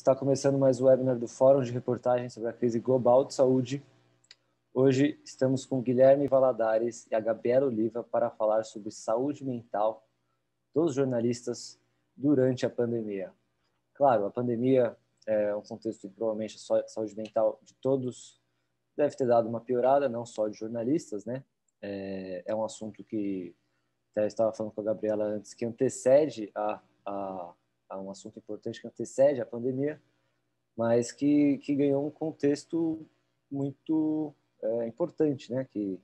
Está começando mais o webinar do Fórum de Reportagem sobre a Crise Global de Saúde. Hoje estamos com Guilherme Valadares e a Gabriela Oliva para falar sobre saúde mental dos jornalistas durante a pandemia. Claro, a pandemia é um contexto que provavelmente a saúde mental de todos deve ter dado uma piorada, não só de jornalistas, né? É, é um assunto que até estava falando com a Gabriela antes, que antecede a, a a tá um assunto importante que antecede a pandemia, mas que, que ganhou um contexto muito é, importante, né? Que,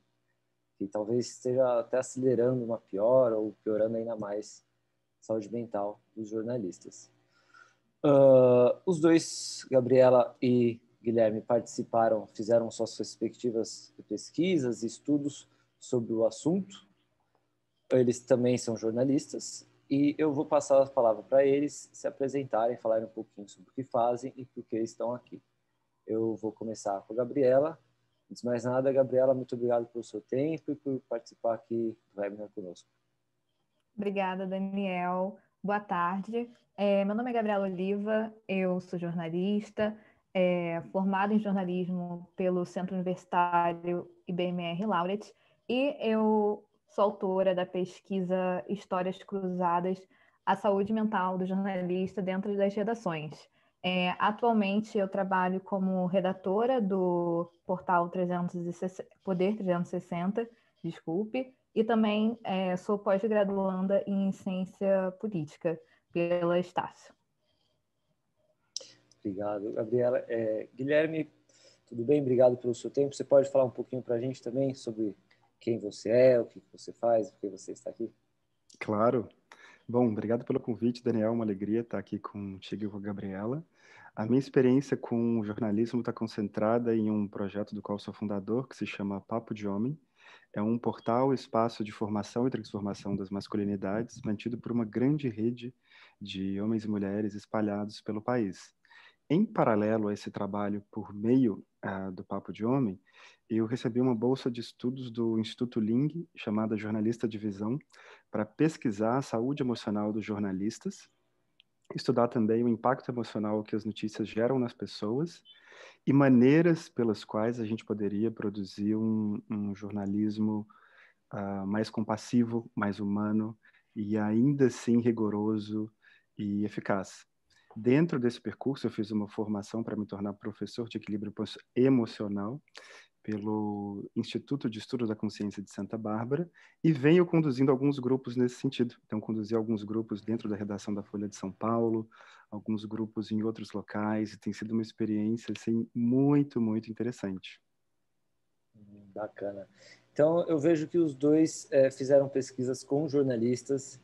que talvez esteja até acelerando uma piora ou piorando ainda mais a saúde mental dos jornalistas. Uh, os dois, Gabriela e Guilherme, participaram, fizeram suas respectivas pesquisas e estudos sobre o assunto. Eles também são jornalistas e eu vou passar a palavra para eles se apresentarem, falarem um pouquinho sobre o que fazem e por que estão aqui. Eu vou começar com a Gabriela. Antes de mais nada, Gabriela, muito obrigado pelo seu tempo e por participar aqui do webinar conosco. Obrigada, Daniel. Boa tarde. É, meu nome é Gabriela Oliva, eu sou jornalista, é, formada em jornalismo pelo Centro Universitário IBMR Lauret, e eu Sou autora da pesquisa Histórias Cruzadas, a saúde mental do jornalista dentro das redações. É, atualmente eu trabalho como redatora do portal 360, Poder 360, desculpe, e também é, sou pós-graduanda em ciência política pela Estácio. Obrigado, Gabriela. É, Guilherme, tudo bem? Obrigado pelo seu tempo. Você pode falar um pouquinho para a gente também sobre quem você é, o que você faz, por que você está aqui? Claro. Bom, obrigado pelo convite, Daniel. Uma alegria estar aqui contigo e com a Gabriela. A minha experiência com o jornalismo está concentrada em um projeto do qual sou fundador, que se chama Papo de Homem. É um portal, espaço de formação e transformação das masculinidades, mantido por uma grande rede de homens e mulheres espalhados pelo país em paralelo a esse trabalho por meio uh, do Papo de Homem, eu recebi uma bolsa de estudos do Instituto Ling, chamada Jornalista de Visão, para pesquisar a saúde emocional dos jornalistas, estudar também o impacto emocional que as notícias geram nas pessoas e maneiras pelas quais a gente poderia produzir um, um jornalismo uh, mais compassivo, mais humano e ainda assim rigoroso e eficaz. Dentro desse percurso, eu fiz uma formação para me tornar professor de equilíbrio emocional pelo Instituto de Estudo da Consciência de Santa Bárbara e venho conduzindo alguns grupos nesse sentido. Então, conduzi alguns grupos dentro da redação da Folha de São Paulo, alguns grupos em outros locais, e tem sido uma experiência assim, muito, muito interessante. Bacana. Então, eu vejo que os dois é, fizeram pesquisas com jornalistas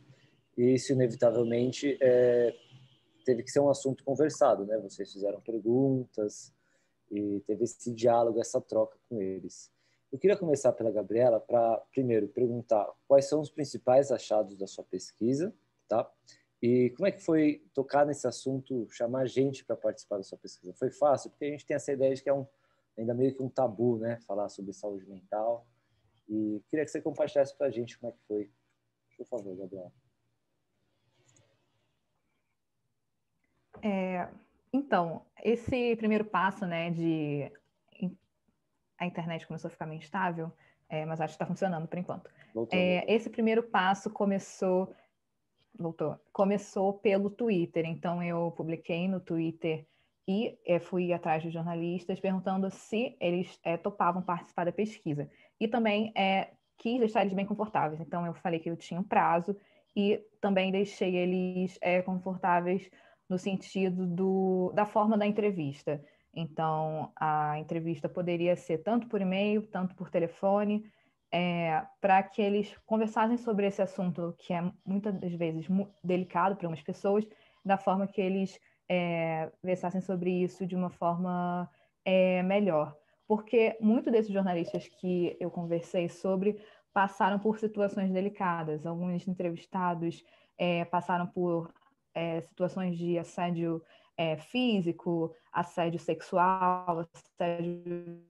e isso, inevitavelmente, é, teve que ser um assunto conversado, né? Vocês fizeram perguntas e teve esse diálogo, essa troca com eles. Eu queria começar pela Gabriela para primeiro perguntar quais são os principais achados da sua pesquisa, tá? E como é que foi tocar nesse assunto, chamar gente para participar da sua pesquisa? Foi fácil? Porque a gente tem essa ideia de que é um ainda meio que um tabu, né, falar sobre saúde mental. E queria que você compartilhasse para a gente como é que foi. Por favor, Gabriela. É, então, esse primeiro passo, né, de a internet começou a ficar meio instável, é, mas acho que está funcionando por enquanto. É, esse primeiro passo começou, voltou, começou pelo Twitter. Então eu publiquei no Twitter e é, fui atrás de jornalistas perguntando se eles é, topavam participar da pesquisa. E também é, quis deixar eles bem confortáveis. Então eu falei que eu tinha um prazo e também deixei eles é, confortáveis no sentido do, da forma da entrevista. Então, a entrevista poderia ser tanto por e-mail, tanto por telefone, é, para que eles conversassem sobre esse assunto que é muitas das vezes delicado para algumas pessoas, da forma que eles é, conversassem sobre isso de uma forma é, melhor. Porque muitos desses jornalistas que eu conversei sobre passaram por situações delicadas. Alguns entrevistados é, passaram por é, situações de assédio é, físico, assédio sexual, assédio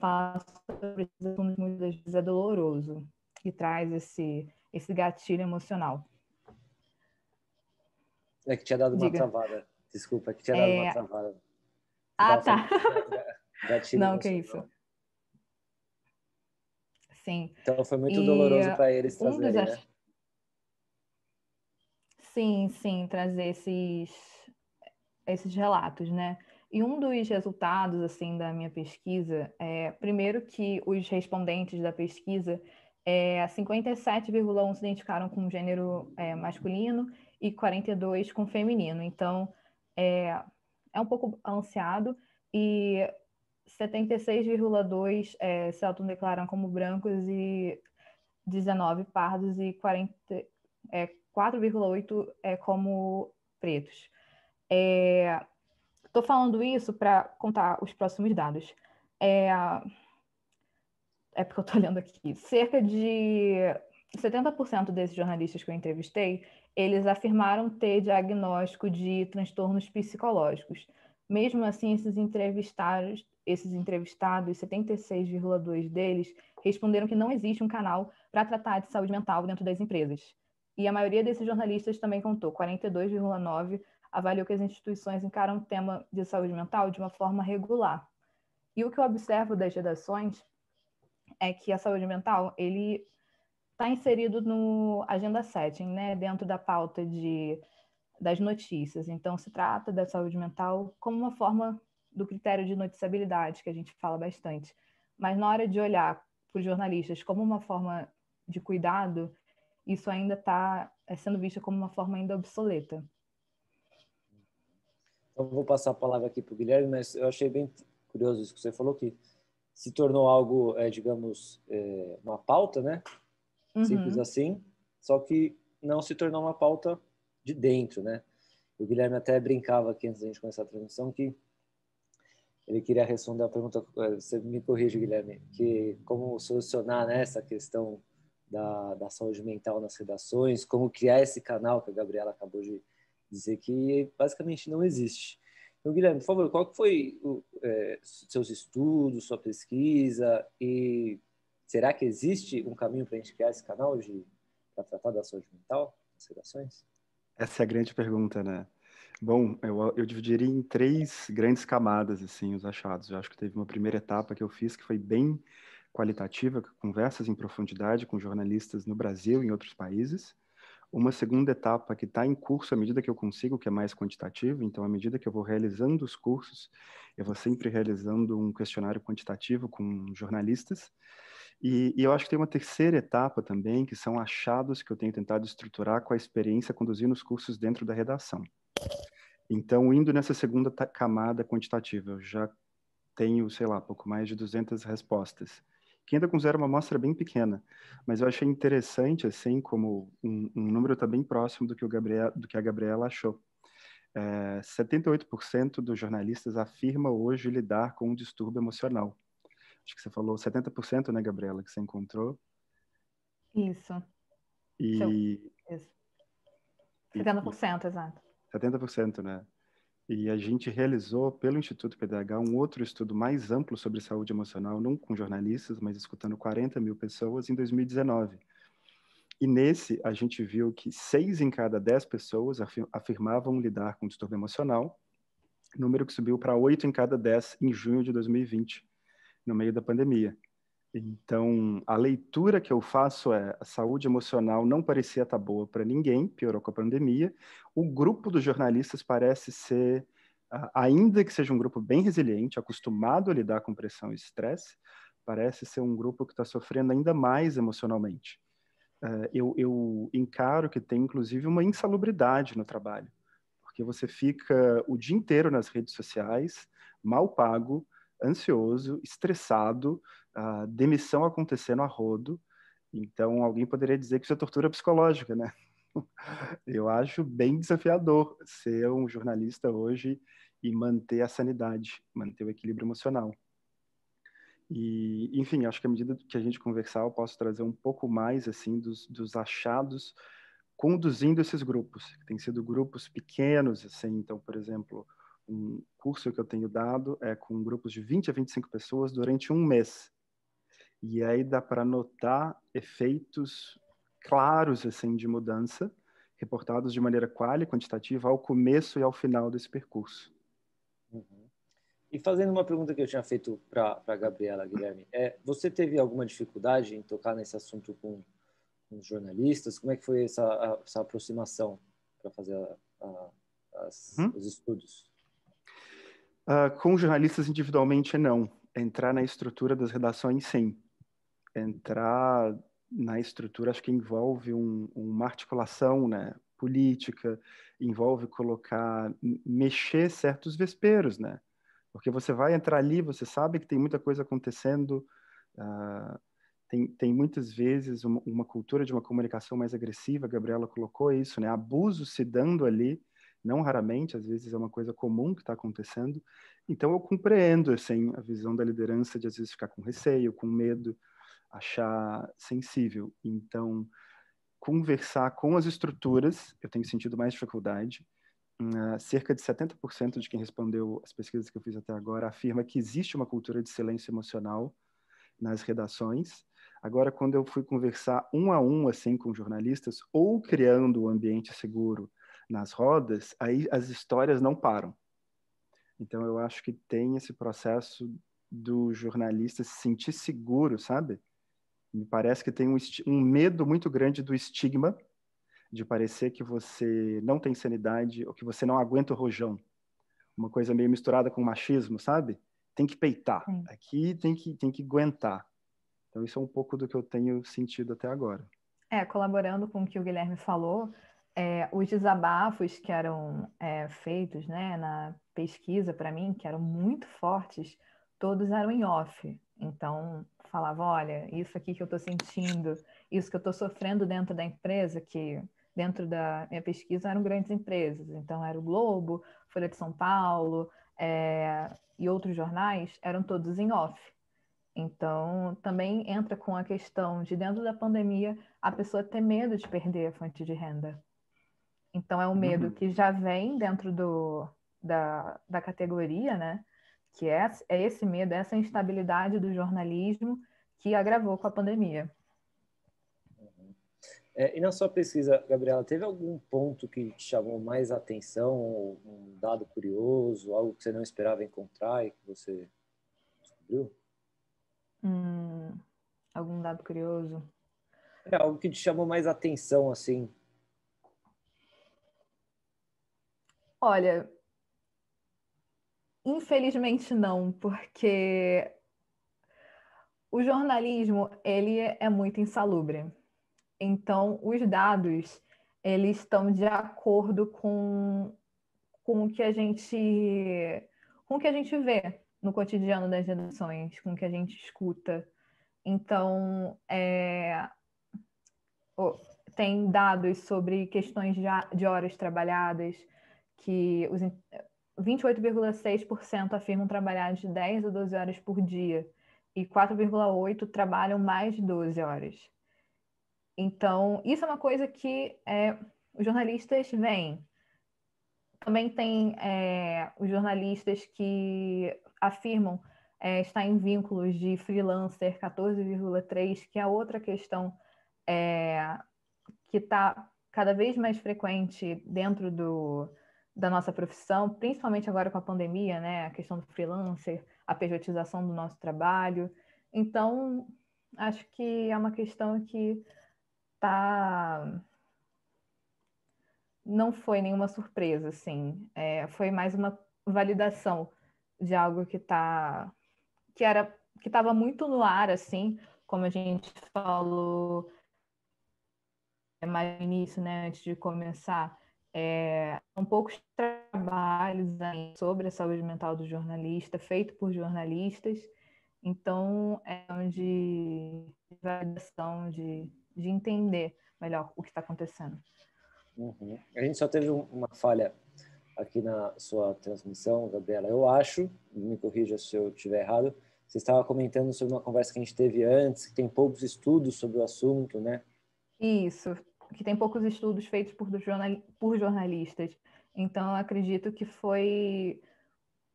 sobre muitas vezes é doloroso e traz esse, esse gatilho emocional. É que tinha dado uma Diga. travada. Desculpa, é que tinha dado é... uma travada. ah, tá. Gatilho Não, emocional. que isso. Sim. Então foi muito e, doloroso para eles um trazerem, dos... né? Sim, sim, trazer esses, esses relatos, né? E um dos resultados, assim, da minha pesquisa é, primeiro, que os respondentes da pesquisa, é, 57,1 se identificaram com o gênero é, masculino e 42 com feminino. Então, é, é um pouco balanceado e 76,2 é, se autodeclaram como brancos e 19 pardos e 40, é, 4,8% é, como pretos. Estou é, falando isso para contar os próximos dados. É, é porque eu estou olhando aqui. Cerca de 70% desses jornalistas que eu entrevistei, eles afirmaram ter diagnóstico de transtornos psicológicos. Mesmo assim, esses entrevistados, esses entrevistados, 76,2 deles responderam que não existe um canal para tratar de saúde mental dentro das empresas. E a maioria desses jornalistas também contou, 42,9% avaliou que as instituições encaram o tema de saúde mental de uma forma regular. E o que eu observo das redações é que a saúde mental, ele está inserido no agenda setting, né, dentro da pauta de, das notícias. Então, se trata da saúde mental como uma forma do critério de noticiabilidade, que a gente fala bastante. Mas na hora de olhar para os jornalistas como uma forma de cuidado, isso ainda está é sendo visto como uma forma ainda obsoleta. Então, vou passar a palavra aqui para o Guilherme, mas eu achei bem curioso isso que você falou, que se tornou algo, é, digamos, é, uma pauta, né? Uhum. Simples assim, só que não se tornou uma pauta de dentro, né? O Guilherme até brincava aqui antes da gente começar a transmissão que ele queria responder a pergunta, é, você me corrige, Guilherme, que como solucionar né, essa questão da, da saúde mental nas redações, como criar esse canal que a Gabriela acabou de dizer que basicamente não existe. Então, Guilherme, por favor, qual que foi é, seus estudos, sua pesquisa e será que existe um caminho para a gente criar esse canal para tratar da saúde mental nas redações? Essa é a grande pergunta, né? Bom, eu, eu dividiria em três grandes camadas, assim, os achados. Eu acho que teve uma primeira etapa que eu fiz que foi bem qualitativa, conversas em profundidade com jornalistas no Brasil e em outros países. Uma segunda etapa que está em curso à medida que eu consigo, que é mais quantitativa, então, à medida que eu vou realizando os cursos, eu vou sempre realizando um questionário quantitativo com jornalistas. E, e, eu acho que tem uma terceira etapa também, que são achados que eu tenho tentado estruturar com a experiência conduzindo os cursos dentro da redação. Então, indo nessa segunda camada quantitativa, eu já tenho, sei lá, pouco mais de 200 respostas quem ainda considera é uma amostra bem pequena, mas eu achei interessante, assim, como um, um número está bem próximo do que, o Gabriel, do que a Gabriela achou. É, 78% dos jornalistas afirma hoje lidar com um distúrbio emocional. Acho que você falou 70%, né, Gabriela, que você encontrou? Isso. E... Isso. 70%, exato. 70%, né? E a gente realizou, pelo Instituto PDH, um outro estudo mais amplo sobre saúde emocional, não com jornalistas, mas escutando 40 mil pessoas em 2019. E nesse, a gente viu que seis em cada dez pessoas afirmavam lidar com distúrbio emocional, número que subiu para oito em cada dez em junho de 2020, no meio da pandemia. Então, a leitura que eu faço é: a saúde emocional não parecia estar tá boa para ninguém, piorou com a pandemia. O grupo dos jornalistas parece ser, ainda que seja um grupo bem resiliente, acostumado a lidar com pressão e estresse, parece ser um grupo que está sofrendo ainda mais emocionalmente. É, eu, eu encaro que tem, inclusive, uma insalubridade no trabalho, porque você fica o dia inteiro nas redes sociais, mal pago, ansioso, estressado, uh, demissão acontecendo a rodo. Então, alguém poderia dizer que isso é tortura psicológica, né? Eu acho bem desafiador ser um jornalista hoje e manter a sanidade, manter o equilíbrio emocional. E, enfim, acho que à medida que a gente conversar, eu posso trazer um pouco mais assim dos, dos achados conduzindo esses grupos. Tem sido grupos pequenos, assim, então, por exemplo, um curso que eu tenho dado é com grupos de 20 a 25 pessoas durante um mês. E aí dá para notar efeitos claros assim de mudança, reportados de maneira qual e quantitativa ao começo e ao final desse percurso. Uhum. E fazendo uma pergunta que eu tinha feito para a Gabriela, Guilherme, é, você teve alguma dificuldade em tocar nesse assunto com, com os jornalistas? Como é que foi essa, essa aproximação para fazer a, a, as, hum? os estudos? Uh, com jornalistas individualmente, não. Entrar na estrutura das redações, sim. Entrar na estrutura, acho que envolve um, uma articulação né, política, envolve colocar, mexer certos vesperos, né? Porque você vai entrar ali, você sabe que tem muita coisa acontecendo, uh, tem, tem muitas vezes uma, uma, cultura de uma comunicação mais agressiva, a Gabriela colocou isso, né? Abuso se dando ali, não raramente, às vezes é uma coisa comum que está acontecendo. Então eu compreendo assim a visão da liderança de às vezes ficar com receio, com medo, achar sensível. Então conversar com as estruturas, eu tenho sentido mais dificuldade. Uh, cerca de 70% de quem respondeu as pesquisas que eu fiz até agora afirma que existe uma cultura de silêncio emocional nas redações. Agora, quando eu fui conversar um a um assim com jornalistas, ou criando um ambiente seguro nas rodas, aí as histórias não param. Então eu acho que tem esse processo do jornalista se sentir seguro, sabe? Me parece que tem um, um medo muito grande do estigma de parecer que você não tem sanidade ou que você não aguenta o rojão. Uma coisa meio misturada com machismo, sabe? Tem que peitar. Sim. Aqui tem que, tem que aguentar. Então, isso é um pouco do que eu tenho sentido até agora. É, colaborando com o que o Guilherme falou, é, os desabafos que eram é, feitos né, na pesquisa para mim, que eram muito fortes, todos eram em off. Então, falava: olha, isso aqui que eu estou sentindo, isso que eu estou sofrendo dentro da empresa, que dentro da minha pesquisa eram grandes empresas. Então, era o Globo, Folha de São Paulo é, e outros jornais, eram todos em off. Então, também entra com a questão de, dentro da pandemia, a pessoa ter medo de perder a fonte de renda. Então é um medo uhum. que já vem dentro do, da, da categoria, né? Que é, é esse medo, é essa instabilidade do jornalismo que agravou com a pandemia. É, e na sua pesquisa, Gabriela, teve algum ponto que te chamou mais atenção, um dado curioso, algo que você não esperava encontrar e que você descobriu? Hum, algum dado curioso? É, algo que te chamou mais atenção, assim, Olha, infelizmente não, porque o jornalismo ele é muito insalubre. Então, os dados eles estão de acordo com, com o que a gente com o que a gente vê no cotidiano das redações, com o que a gente escuta. Então, é, tem dados sobre questões de horas trabalhadas, que os 28,6% afirmam trabalhar de 10 a 12 horas por dia e 4,8 trabalham mais de 12 horas. Então, isso é uma coisa que é, os jornalistas veem. Também tem é, os jornalistas que afirmam é, estar em vínculos de freelancer 14,3, que é outra questão é, que está cada vez mais frequente dentro do, da nossa profissão, principalmente agora com a pandemia, né? A questão do freelancer, a pejotização do nosso trabalho. Então, acho que é uma questão que tá não foi nenhuma surpresa, assim. É, foi mais uma validação de algo que tá que era que estava muito no ar, assim, como a gente falou é, mais no início, né, antes de começar, é, são poucos trabalhos sobre a saúde mental do jornalista, feito por jornalistas. Então, é onde validação de, de entender melhor o que está acontecendo. Uhum. A gente só teve uma falha aqui na sua transmissão, Gabriela. Eu acho, me corrija se eu estiver errado, você estava comentando sobre uma conversa que a gente teve antes, que tem poucos estudos sobre o assunto, né? Isso, que tem poucos estudos feitos por, jornal, por jornalistas. Então, acredito que foi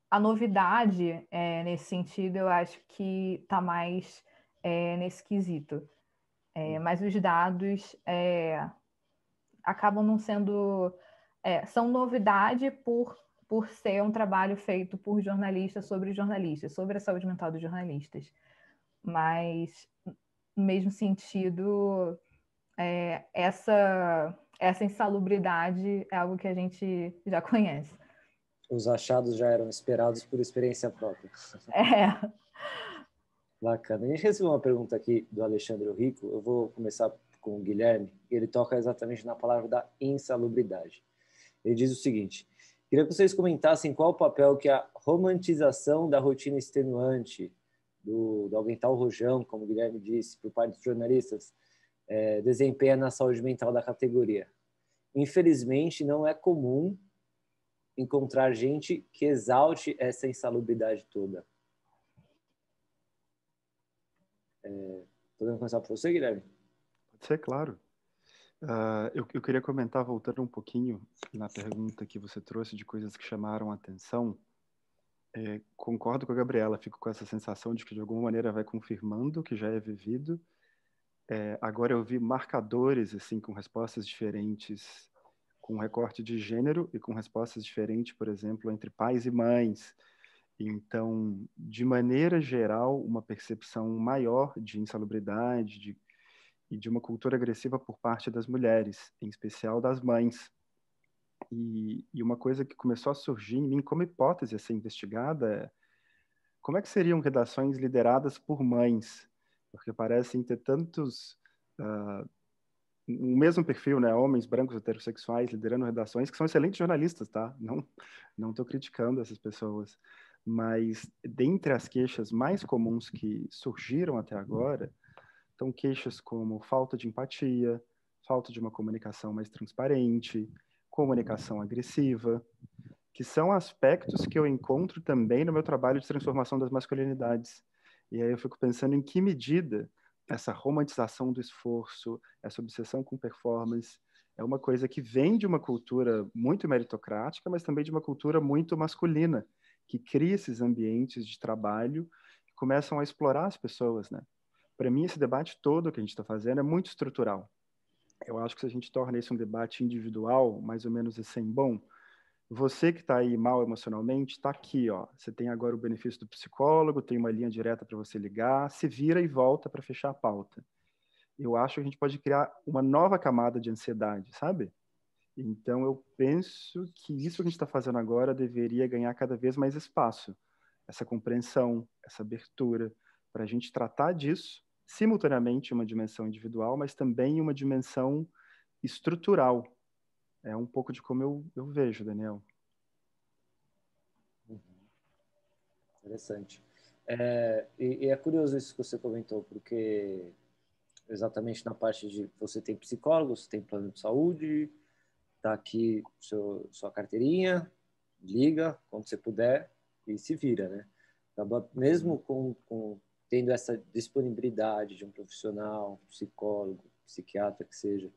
a novidade é, nesse sentido, eu acho que está mais é, nesse quesito. É, hum. mas os dados é, acabam não sendo. É, são novidade por, por ser um trabalho feito por jornalistas sobre jornalistas, sobre a saúde mental dos jornalistas. Mas, no mesmo sentido, é, essa, essa insalubridade é algo que a gente já conhece. Os achados já eram esperados por experiência própria. É. Bacana. A gente recebeu uma pergunta aqui do Alexandre Rico. Eu vou começar com o Guilherme. Ele toca exatamente na palavra da insalubridade. Ele diz o seguinte: queria que vocês comentassem qual o papel que a romantização da rotina extenuante do, do aguentar o rojão, como o Guilherme disse, por parte dos jornalistas, é, desempenha na saúde mental da categoria. Infelizmente, não é comum encontrar gente que exalte essa insalubridade toda. É, podemos começar por você, Guilherme? Pode ser, claro. Uh, eu, eu, queria comentar, voltando um pouquinho na pergunta que você trouxe de coisas que chamaram atenção. É, concordo com a Gabriela, fico com essa sensação de que de alguma maneira vai confirmando o que já é vivido é, agora eu vi marcadores assim com respostas diferentes, com recorte de gênero e com respostas diferentes, por exemplo, entre pais e mães. Então, de maneira geral, uma percepção maior de insalubridade de, e de uma cultura agressiva por parte das mulheres, em especial das mães. E, e uma coisa que começou a surgir em mim como hipótese a ser investigada é como é que seriam redações lideradas por mães porque parecem ter tantos. Uh, o mesmo perfil, né? Homens brancos heterossexuais liderando redações, que são excelentes jornalistas, tá? Não não estou criticando essas pessoas. Mas dentre as queixas mais comuns que surgiram até agora, estão queixas como falta de empatia, falta de uma comunicação mais transparente, comunicação agressiva, que são aspectos que eu encontro também no meu trabalho de transformação das masculinidades. E aí eu fico pensando em que medida essa romantização do esforço, essa obsessão com performance, é uma coisa que vem de uma cultura muito meritocrática, mas também de uma cultura muito masculina, que cria esses ambientes de trabalho que começam a explorar as pessoas, né? Para mim, esse debate todo que a gente está fazendo é muito estrutural. Eu acho que se a gente torna isso um debate individual, mais ou menos assim, bom, você que está aí mal emocionalmente, está aqui, ó. Você tem agora o benefício do psicólogo, tem uma linha direta para você ligar, se vira e volta para fechar a pauta. Eu acho que a gente pode criar uma nova camada de ansiedade, sabe? Então eu penso que isso que a gente está fazendo agora deveria ganhar cada vez mais espaço, essa compreensão, essa abertura, para a gente tratar disso simultaneamente uma dimensão individual, mas também uma dimensão estrutural é um pouco de como eu, eu vejo, Daniel. Uhum. Interessante. É, e, e, é curioso isso que você comentou, porque exatamente na parte de você tem psicólogo, você tem plano de saúde, tá aqui seu, sua carteirinha, liga quando você puder e se vira, né? Acaba, mesmo uhum. com, com tendo essa disponibilidade de um profissional, psicólogo, psiquiatra que seja,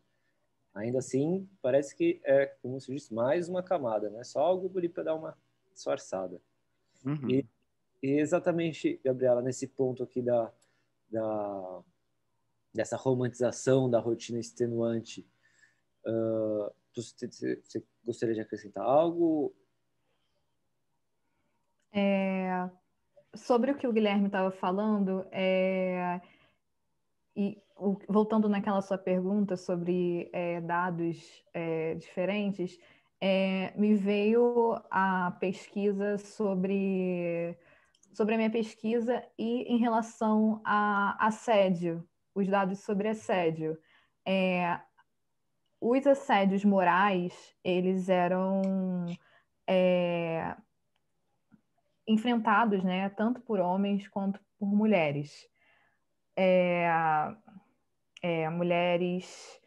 Ainda assim, parece que é, como se diz, mais uma camada, né? Só algo ali para dar uma disfarçada. Uhum. E, e, exatamente, Gabriela, nesse ponto aqui da, da dessa romantização da rotina extenuante, ah, você, gostaria de acrescentar algo? É, sobre o que o Guilherme estava falando, é, e voltando naquela sua pergunta sobre é, dados é, diferentes, é, me veio a pesquisa sobre, sobre a minha pesquisa e em relação a assédio, os dados sobre assédio. os assédios morais, eles eram enfrentados né, tanto por homens quanto por mulheres. É, é, mulheres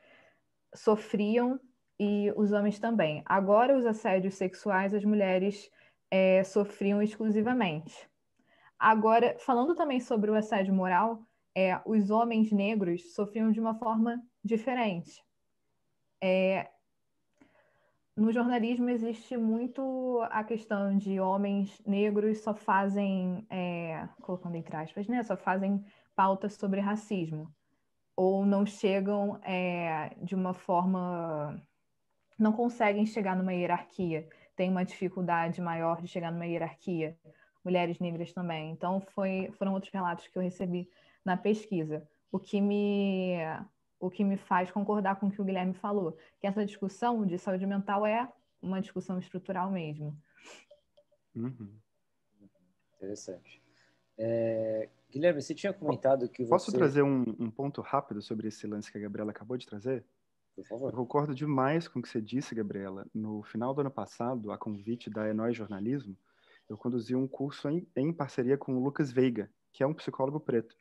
sofriam e os homens também. Agora, os assédios sexuais, as mulheres é, sofriam exclusivamente. Agora, falando também sobre o assédio moral, é, os homens negros sofriam de uma forma diferente. É, no jornalismo existe muito a questão de homens negros só fazem, é, colocando entre aspas, né, só fazem pautas sobre racismo ou não chegam é, de uma forma. não conseguem chegar numa hierarquia, tem uma dificuldade maior de chegar numa hierarquia. Mulheres negras também. Então, foi, foram outros relatos que eu recebi na pesquisa. O que me o que me faz concordar com o que o Guilherme falou, que essa discussão de saúde mental é uma discussão estrutural mesmo. Uhum. Interessante. É, Guilherme, você tinha comentado que Posso você... trazer um, um, ponto rápido sobre esse lance que a Gabriela acabou de trazer? Por favor. Eu concordo demais com o que você disse, Gabriela. No final do ano passado, a convite da Enói Jornalismo, eu conduzi um curso em, em parceria com o Lucas Veiga, que é um psicólogo preto.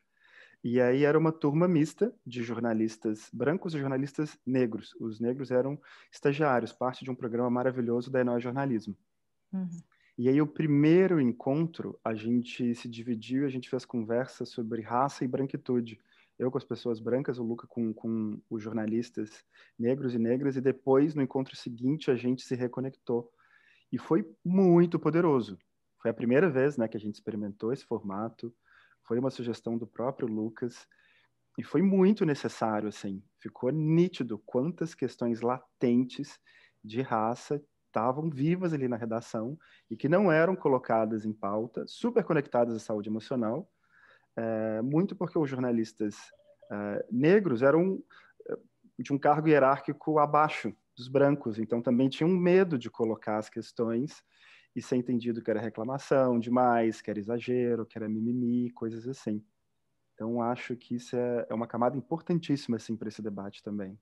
E aí era uma turma mista de jornalistas brancos e jornalistas negros. Os negros eram estagiários, parte de um programa maravilhoso da Enói Jornalismo. Uhum. E aí, o primeiro encontro, a gente se dividiu, a gente fez conversa sobre raça e branquitude. Eu com as pessoas brancas, o Luca com, com os jornalistas negros e negras, e depois, no encontro seguinte, a gente se reconectou. E foi muito poderoso. Foi a primeira vez né, que a gente experimentou esse formato, foi uma sugestão do próprio Lucas, e foi muito necessário, assim. Ficou nítido quantas questões latentes de raça estavam vivas ali na redação e que não eram colocadas em pauta, super conectadas à saúde emocional, é, muito porque os jornalistas é, negros eram eh, de um cargo hierárquico abaixo dos brancos, então também tinham medo de colocar as questões e ser entendido que era reclamação demais, que era exagero, que era mimimi, coisas assim. Então acho que isso é, é uma camada importantíssima assim para esse debate também.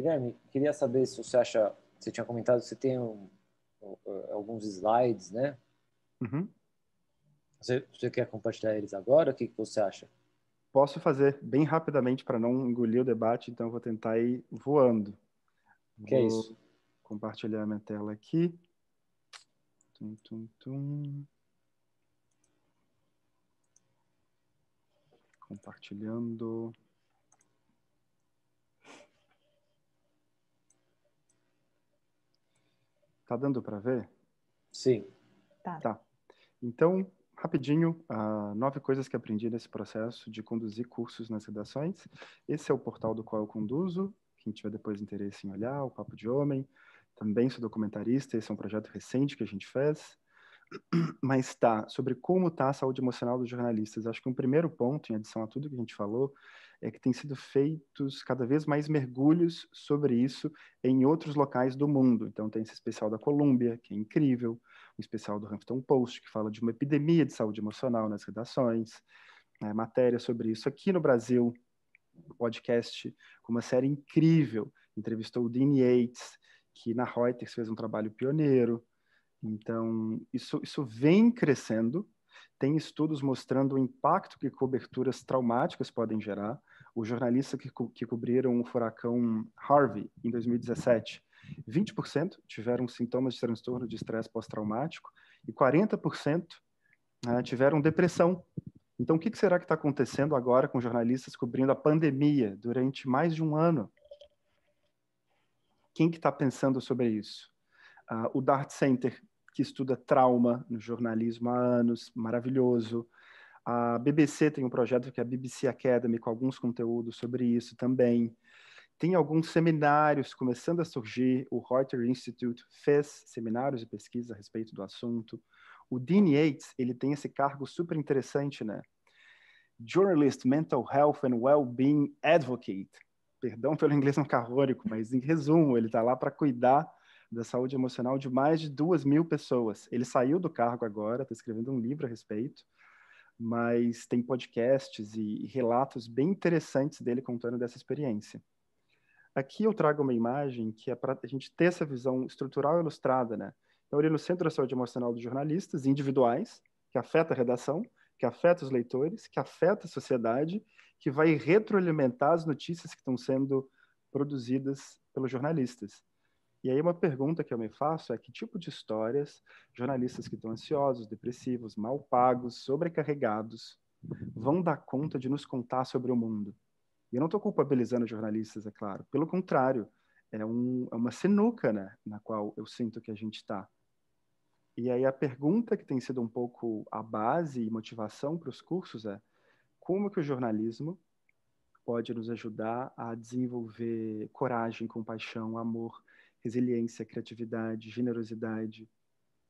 Guilherme, queria saber se você acha, você tinha comentado, você tem um, eh, alguns slides, né? Uhum. Você, você, quer compartilhar eles agora? O que, você acha? Posso fazer bem rapidamente para não engolir o debate, então vou tentar ir voando. Que é vou é isso? Compartilhar minha tela aqui. Tum, tum, tum. Compartilhando. Tá dando para ver? Sim. Tá. tá. Então, rapidinho, uh, nove coisas que aprendi nesse processo de conduzir cursos nas redações. Esse é o portal do qual eu conduzo. Quem tiver depois interesse em olhar, o Papo de Homem. Também sou documentarista, esse é um projeto recente que a gente fez. Mas tá, sobre como está a saúde emocional dos jornalistas. Acho que um primeiro ponto, em adição a tudo que a gente falou, é que têm sido feitos cada vez mais mergulhos sobre isso em outros locais do mundo. Então, tem esse especial da Colômbia, que é incrível, um especial do Hampton Post, que fala de uma epidemia de saúde emocional nas redações, né, matéria sobre isso aqui no Brasil, um podcast com uma série incrível, entrevistou o Dean Yates, que na Reuters fez um trabalho pioneiro. Então, isso, isso vem crescendo, tem estudos mostrando o impacto que coberturas traumáticas podem gerar os jornalistas que, co que cobriram o furacão Harvey em 2017, 20% tiveram sintomas de transtorno de estresse pós-traumático e 40% né, tiveram depressão. Então, o que, que será que está acontecendo agora com jornalistas cobrindo a pandemia durante mais de um ano? Quem que está pensando sobre isso? Uh, o Dart Center, que estuda trauma no jornalismo há anos, maravilhoso. A BBC tem um projeto que é a BBC Academy, com alguns conteúdos sobre isso também. Tem alguns seminários começando a surgir. O Reuters Institute fez seminários e pesquisa a respeito do assunto. O Dean Yates, ele tem esse cargo super interessante, né? Journalist Mental Health and Wellbeing Advocate. Perdão pelo inglês não carrônico, mas em resumo, ele está lá para cuidar da saúde emocional de mais de duas mil pessoas. Ele saiu do cargo agora, está escrevendo um livro a respeito mas tem podcasts e, relatos bem interessantes dele contando dessa experiência. Aqui eu trago uma imagem que é para a gente ter essa visão estrutural ilustrada, né? Então, ele no Centro da Saúde Emocional dos Jornalistas Individuais, que afeta a redação, que afeta os leitores, que afeta a sociedade, que vai retroalimentar as notícias que estão sendo produzidas pelos jornalistas. E aí uma pergunta que eu me faço é que tipo de histórias jornalistas que estão ansiosos, depressivos, mal pagos, sobrecarregados vão dar conta de nos contar sobre o mundo? E eu não estou culpabilizando jornalistas, é claro. Pelo contrário, é, um, é uma sinuca né, na qual eu sinto que a gente está. E aí a pergunta que tem sido um pouco a base e motivação para os cursos é como que o jornalismo pode nos ajudar a desenvolver coragem, compaixão, amor, resiliência, criatividade, generosidade,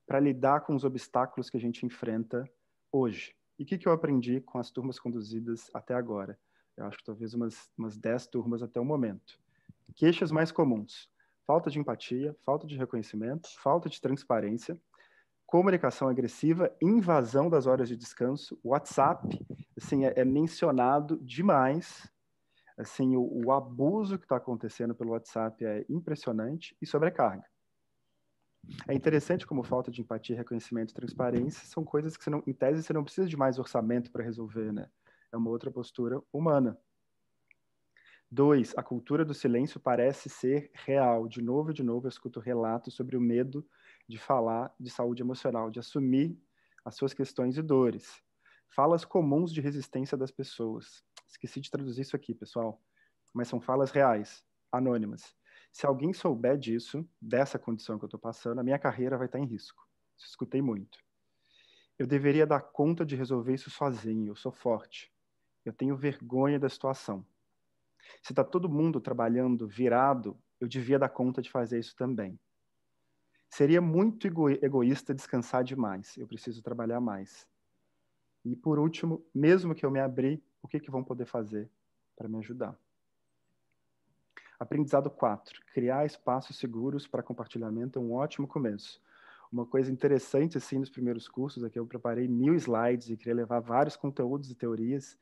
para lidar com os obstáculos que a gente enfrenta hoje. E o que, que, eu aprendi com as turmas conduzidas até agora? Eu acho que talvez umas, umas 10 turmas até o momento. Queixas mais comuns: falta de empatia, falta de reconhecimento, falta de transparência, comunicação agressiva, invasão das horas de descanso, WhatsApp, assim, é, é mencionado demais Assim, o, o abuso que está acontecendo pelo WhatsApp é impressionante e sobrecarga. É interessante como falta de empatia, reconhecimento e transparência são coisas que, não, em tese, você não precisa de mais orçamento para resolver, né? É uma outra postura humana. Dois, a cultura do silêncio parece ser real. De novo e de novo eu escuto relatos sobre o medo de falar de saúde emocional, de assumir as suas questões e dores. Falas comuns de resistência das pessoas. Esqueci de traduzir isso aqui, pessoal. Mas são falas reais, anônimas. Se alguém souber disso, dessa condição que eu estou passando, a minha carreira vai estar tá em risco. Isso escutei muito. Eu deveria dar conta de resolver isso sozinho, eu sou forte. Eu tenho vergonha da situação. Se está todo mundo trabalhando virado, eu devia dar conta de fazer isso também. Seria muito egoísta descansar demais. Eu preciso trabalhar mais. E por último, mesmo que eu me abri, o que, é que vão poder fazer para me ajudar. Aprendizado 4. Criar espaços seguros para compartilhamento é um ótimo começo. Uma coisa interessante, assim, nos primeiros cursos é que eu preparei mil slides e queria levar vários conteúdos e teorias.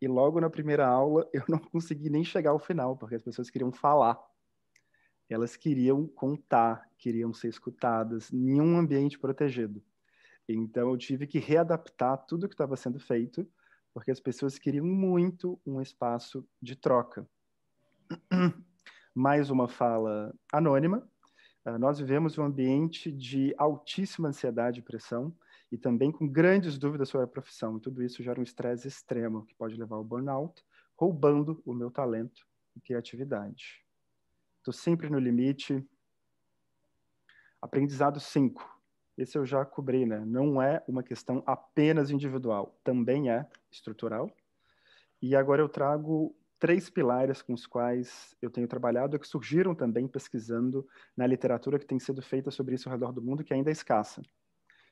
E logo na primeira aula eu não consegui nem chegar ao final, porque as pessoas queriam falar. Elas queriam contar, queriam ser escutadas, nenhum ambiente protegido. Então eu tive que readaptar tudo que estava sendo feito porque as pessoas queriam muito um espaço de troca. Mais uma fala anônima. Ah, nós vivemos um ambiente de altíssima ansiedade e pressão, e também com grandes dúvidas sobre a profissão, e tudo isso gera um estresse extremo que pode levar ao burnout, roubando o meu talento e criatividade. Estou sempre no limite. Aprendizado 5. Esse eu já cobri, né? Não é uma questão apenas individual, também é estrutural. E agora eu trago três pilares com os quais eu tenho trabalhado e que surgiram também pesquisando na literatura que tem sido feita sobre isso ao redor do mundo, que ainda é escassa.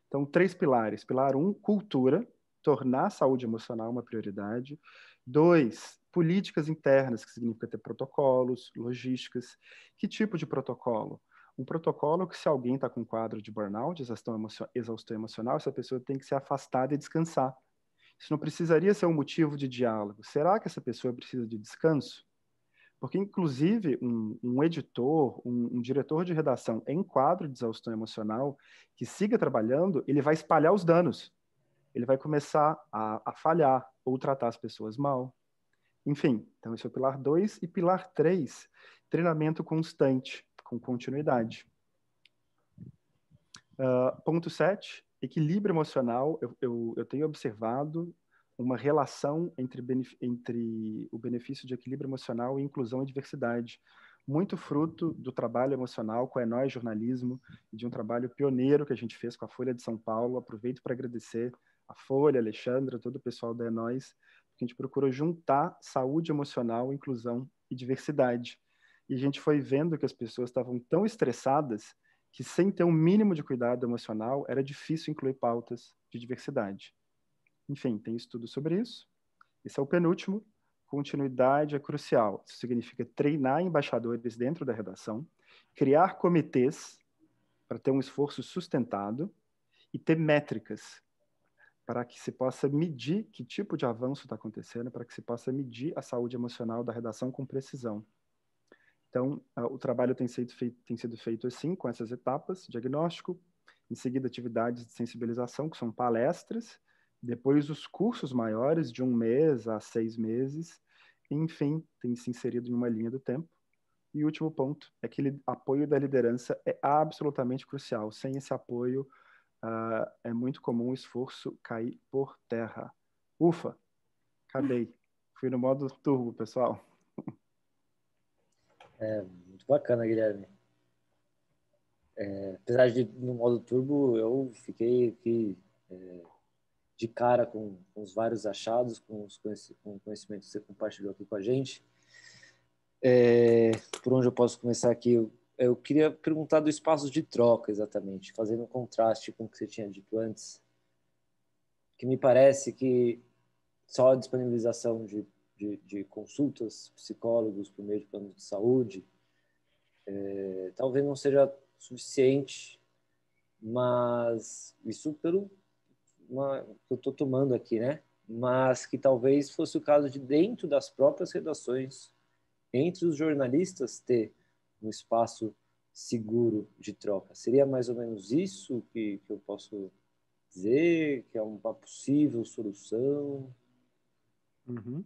Então, três pilares. Pilar um, cultura, tornar a saúde emocional uma prioridade. Dois, políticas internas, que significa ter protocolos, logísticas. Que tipo de protocolo? Um protocolo que, se alguém está com um quadro de burnout, exaustão, exaustão emocional, essa pessoa tem que ser afastada e descansar isso não precisaria ser um motivo de diálogo. Será que essa pessoa precisa de descanso? Porque, inclusive, um, um editor, um, um, diretor de redação em quadro de exaustão emocional que siga trabalhando, ele vai espalhar os danos. Ele vai começar a, a falhar ou tratar as pessoas mal. Enfim, então esse é o pilar 2. E pilar 3, treinamento constante, com continuidade. Uh, ponto 7, equilíbrio emocional, eu, eu, eu tenho observado uma relação entre, entre o benefício de equilíbrio emocional e inclusão e diversidade, muito fruto do trabalho emocional com a Enóis Jornalismo, de um trabalho pioneiro que a gente fez com a Folha de São Paulo. Aproveito para agradecer a Folha, a Alexandra, todo o pessoal da Enóis, que a gente procurou juntar saúde emocional, inclusão e diversidade. E a gente foi vendo que as pessoas estavam tão estressadas que sem ter um mínimo de cuidado emocional era difícil incluir pautas de diversidade. Enfim, tem estudo sobre isso. Esse é o penúltimo. Continuidade é crucial. Isso significa treinar embaixadores dentro da redação, criar comitês para ter um esforço sustentado e ter métricas para que se possa medir que tipo de avanço está acontecendo, para que se possa medir a saúde emocional da redação com precisão. Então, o trabalho tem sido, feito, tem sido feito assim, com essas etapas: diagnóstico, em seguida, atividades de sensibilização, que são palestras, depois, os cursos maiores, de um mês a seis meses, enfim, tem se inserido em uma linha do tempo. E o último ponto é que o apoio da liderança é absolutamente crucial. Sem esse apoio, uh, é muito comum o esforço cair por terra. Ufa, acabei. Fui no modo turbo, pessoal. É, muito bacana, Guilherme. É, apesar de no modo turbo, eu fiquei aqui é, de cara com, com, os vários achados, com, os com o conhecimento que você compartilhou aqui com a gente. É, por onde eu posso começar aqui? Eu, eu queria perguntar do espaço de troca, exatamente, fazendo um contraste com o que você tinha dito antes, que me parece que só a disponibilização de de, de consultas psicólogos por meio de plano de saúde, é, talvez não seja suficiente, mas isso pelo uma, que eu estou tomando aqui, né? Mas que talvez fosse o caso de dentro das próprias redações, entre os jornalistas ter um espaço seguro de troca. Seria mais ou menos isso que, que eu posso dizer, que é uma possível solução? Uhum.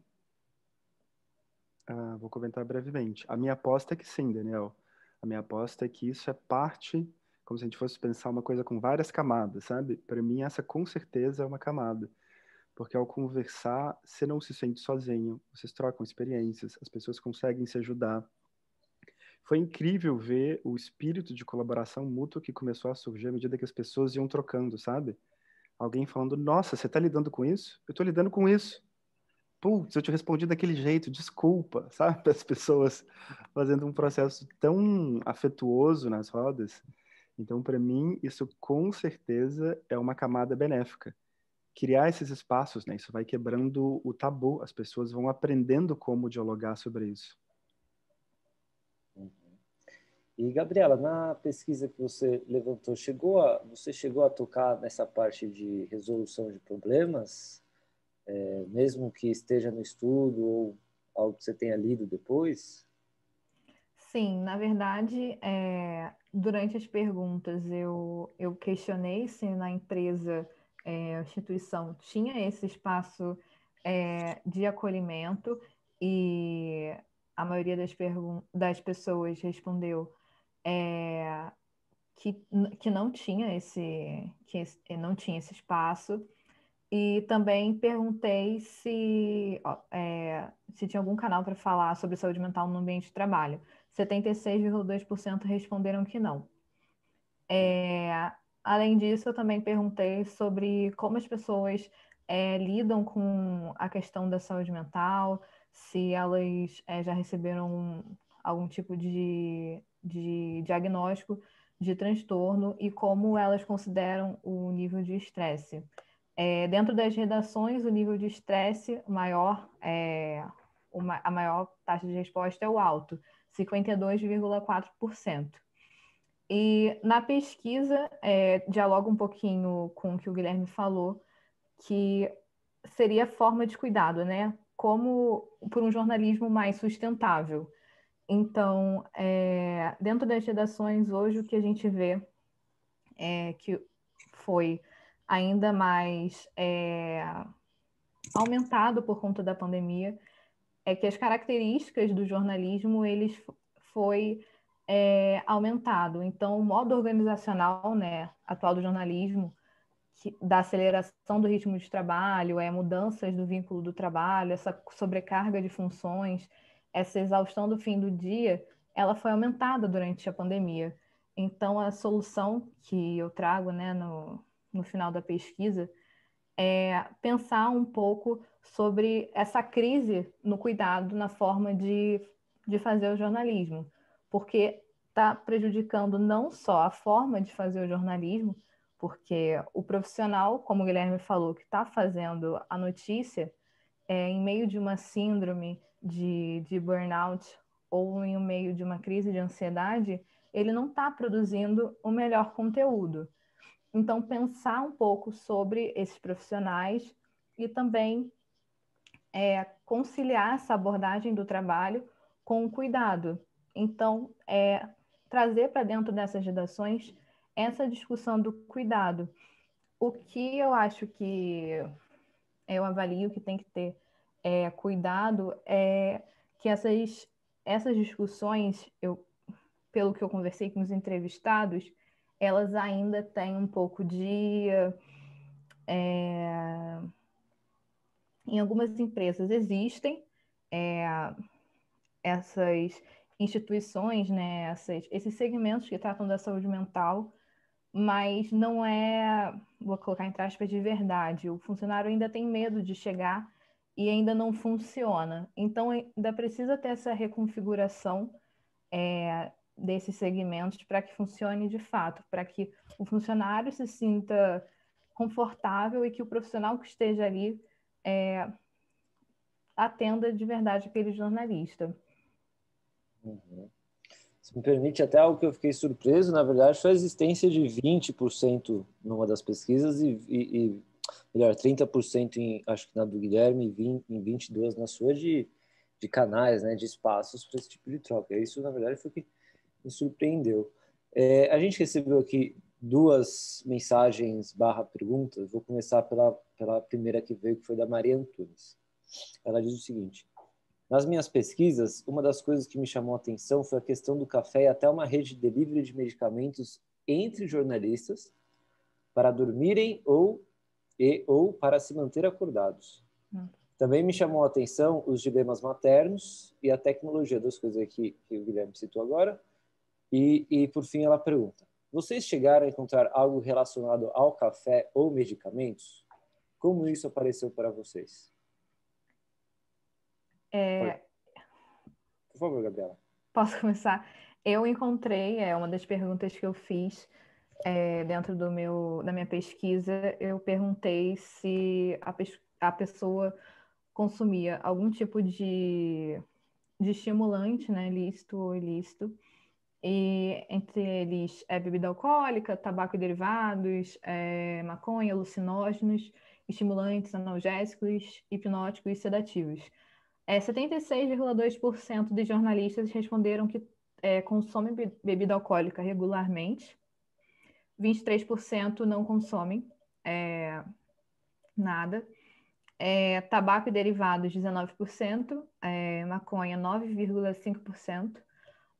Ah, vou comentar brevemente. A minha aposta é que sim, Daniel. A minha aposta é que isso é parte, como se a gente fosse pensar uma coisa com várias camadas, sabe? Para mim, essa com certeza é uma camada. Porque ao conversar, você não se sente sozinho, vocês trocam experiências, as pessoas conseguem se ajudar. Foi incrível ver o espírito de colaboração mútua que começou a surgir à medida que as pessoas iam trocando, sabe? Alguém falando: Nossa, você está lidando com isso? Eu estou lidando com isso putz, eu te respondi daquele jeito, desculpa, sabe? As pessoas fazendo um processo tão afetuoso nas rodas. Então, para mim, isso com certeza é uma camada benéfica. Criar esses espaços, né? Isso vai quebrando o tabu, as pessoas vão aprendendo como dialogar sobre isso. Uhum. E Gabriela, na pesquisa que você levantou, chegou a, você chegou a tocar nessa parte de resolução de problemas? é, mesmo que esteja no estudo ou algo que você tenha lido depois? Sim, na verdade, é, durante as perguntas eu, eu questionei se na empresa, é, a instituição tinha esse espaço é, de acolhimento e a maioria das, das pessoas respondeu é, que, que não tinha esse que não tinha esse espaço e também perguntei se, é, se tinha algum canal para falar sobre saúde mental no ambiente de trabalho. 76,2% responderam que não. É, além disso, eu também perguntei sobre como as pessoas é, lidam com a questão da saúde mental, se elas é, já receberam algum tipo de, de diagnóstico de transtorno e como elas consideram o nível de estresse. É, dentro das redações, o nível de estresse maior, é, uma, a maior taxa de resposta é o alto, 52,4%. E na pesquisa, é, dialoga um pouquinho com o que o Guilherme falou, que seria forma de cuidado, né? Como por um jornalismo mais sustentável. Então, é, dentro das redações hoje, o que a gente vê é que foi ainda mais é, aumentado por conta da pandemia, é que as características do jornalismo eles foi é, aumentado. Então, o modo organizacional né, atual do jornalismo, que, da aceleração do ritmo de trabalho, é, mudanças do vínculo do trabalho, essa sobrecarga de funções, essa exaustão do fim do dia, ela foi aumentada durante a pandemia. Então, a solução que eu trago né, no, no final da pesquisa, é pensar um pouco sobre essa crise no cuidado, na forma de, de fazer o jornalismo, porque está prejudicando não só a forma de fazer o jornalismo, porque o profissional, como o Guilherme falou, que está fazendo a notícia, é, em meio de uma síndrome de, de burnout ou em meio de uma crise de ansiedade, ele não está produzindo o melhor conteúdo. Então, pensar um pouco sobre esses profissionais e também é, conciliar essa abordagem do trabalho com o cuidado. Então, é, trazer para dentro dessas redações essa discussão do cuidado. O que eu acho que eu avalio que tem que ter é, cuidado é que essas, essas discussões, eu, pelo que eu conversei com os entrevistados, elas ainda têm um pouco de. É, em algumas empresas existem é, essas instituições, né, essas, esses segmentos que tratam da saúde mental, mas não é, vou colocar em aspas, de verdade. O funcionário ainda tem medo de chegar e ainda não funciona. Então, ainda precisa ter essa reconfiguração é, desses segmentos para que funcione de fato, para que o funcionário se sinta confortável e que o profissional que esteja ali é, atenda de verdade aquele jornalista. Uhum. Se me permite, até algo que eu fiquei surpreso, na verdade, foi a existência de 20% numa das pesquisas e, e, e melhor, 30% em, acho que na do Guilherme e 20, em 22% na sua de, de canais, né, de espaços para esse tipo de troca. Isso, na verdade, foi que me surpreendeu. É, a gente recebeu aqui duas mensagens barra perguntas. Vou começar pela, pela primeira que veio, que foi da Maria Antunes. Ela diz o seguinte, nas minhas pesquisas, uma das coisas que me chamou a atenção foi a questão do café e até uma rede de delivery de medicamentos entre jornalistas para dormirem ou e ou para se manter acordados. Hum. Também me chamou a atenção os dilemas maternos e a tecnologia, duas coisas aqui que o Guilherme citou agora, e, e, por fim, ela pergunta: Vocês chegaram a encontrar algo relacionado ao café ou medicamentos? Como isso apareceu para vocês? É... Por favor, Gabriela. Posso começar? Eu encontrei, é uma das perguntas que eu fiz é, dentro do meu, da minha pesquisa, eu perguntei se a, a pessoa consumia algum tipo de, de estimulante, né, lícito ou ilícito, e entre eles é, bebida alcoólica, tabaco e derivados, é, maconha, alucinógenos, estimulantes, analgésicos, hipnóticos e sedativos. É, 76,2% dos jornalistas responderam que é, consomem bebida alcoólica regularmente, 23% não consomem é, nada, é, tabaco e derivados, 19%, maconha, 9,5%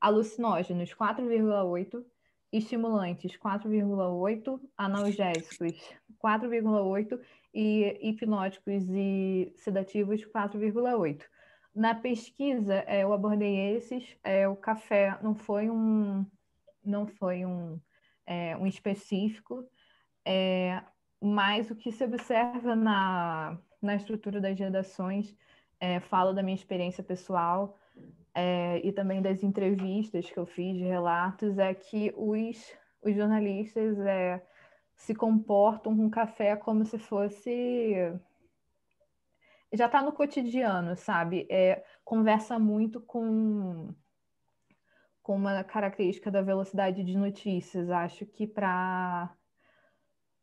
alucinógenos 4,8, estimulantes 4,8, analgésicos 4,8 e hipnóticos e sedativos 4,8. Na pesquisa é, eu abordei esses, é, o café não foi um não foi um, é, um específico, é, mas o que se observa na, na estrutura das redações, é, falo da minha experiência pessoal, é, e também das entrevistas que eu fiz, de relatos, é que os, os jornalistas é, se comportam com café como se fosse. Já está no cotidiano, sabe? É, conversa muito com, com uma característica da velocidade de notícias. Acho que para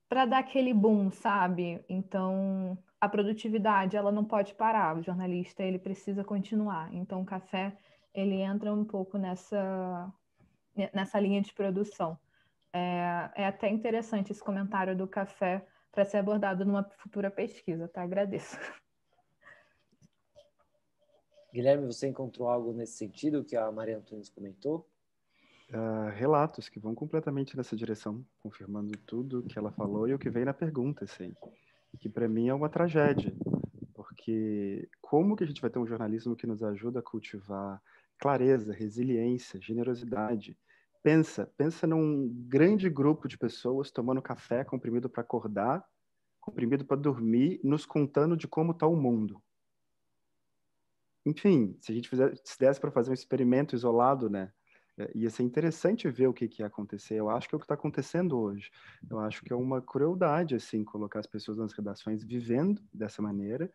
para dar aquele boom, sabe? Então, a produtividade ela não pode parar, o jornalista ele precisa continuar. Então o café ele entra um pouco nessa nessa linha de produção. É, é até interessante esse comentário do café para ser abordado numa futura pesquisa, tá? Agradeço. Guilherme, você encontrou algo nesse sentido que a Maria Antunes comentou? Uh, relatos que vão completamente nessa direção, confirmando tudo que ela falou e o que veio na pergunta, sim que para mim é uma tragédia, porque como que a gente vai ter um jornalismo que nos ajuda a cultivar clareza, resiliência, generosidade? Pensa, pensa num grande grupo de pessoas tomando café, comprimido para acordar, comprimido para dormir, nos contando de como está o mundo. Enfim, se a gente fizer, se desse para fazer um experimento isolado, né, é, ia ser interessante ver o que, que ia acontecer. Eu acho que é o que está acontecendo hoje. Eu acho que é uma crueldade, assim, colocar as pessoas nas redações vivendo dessa maneira,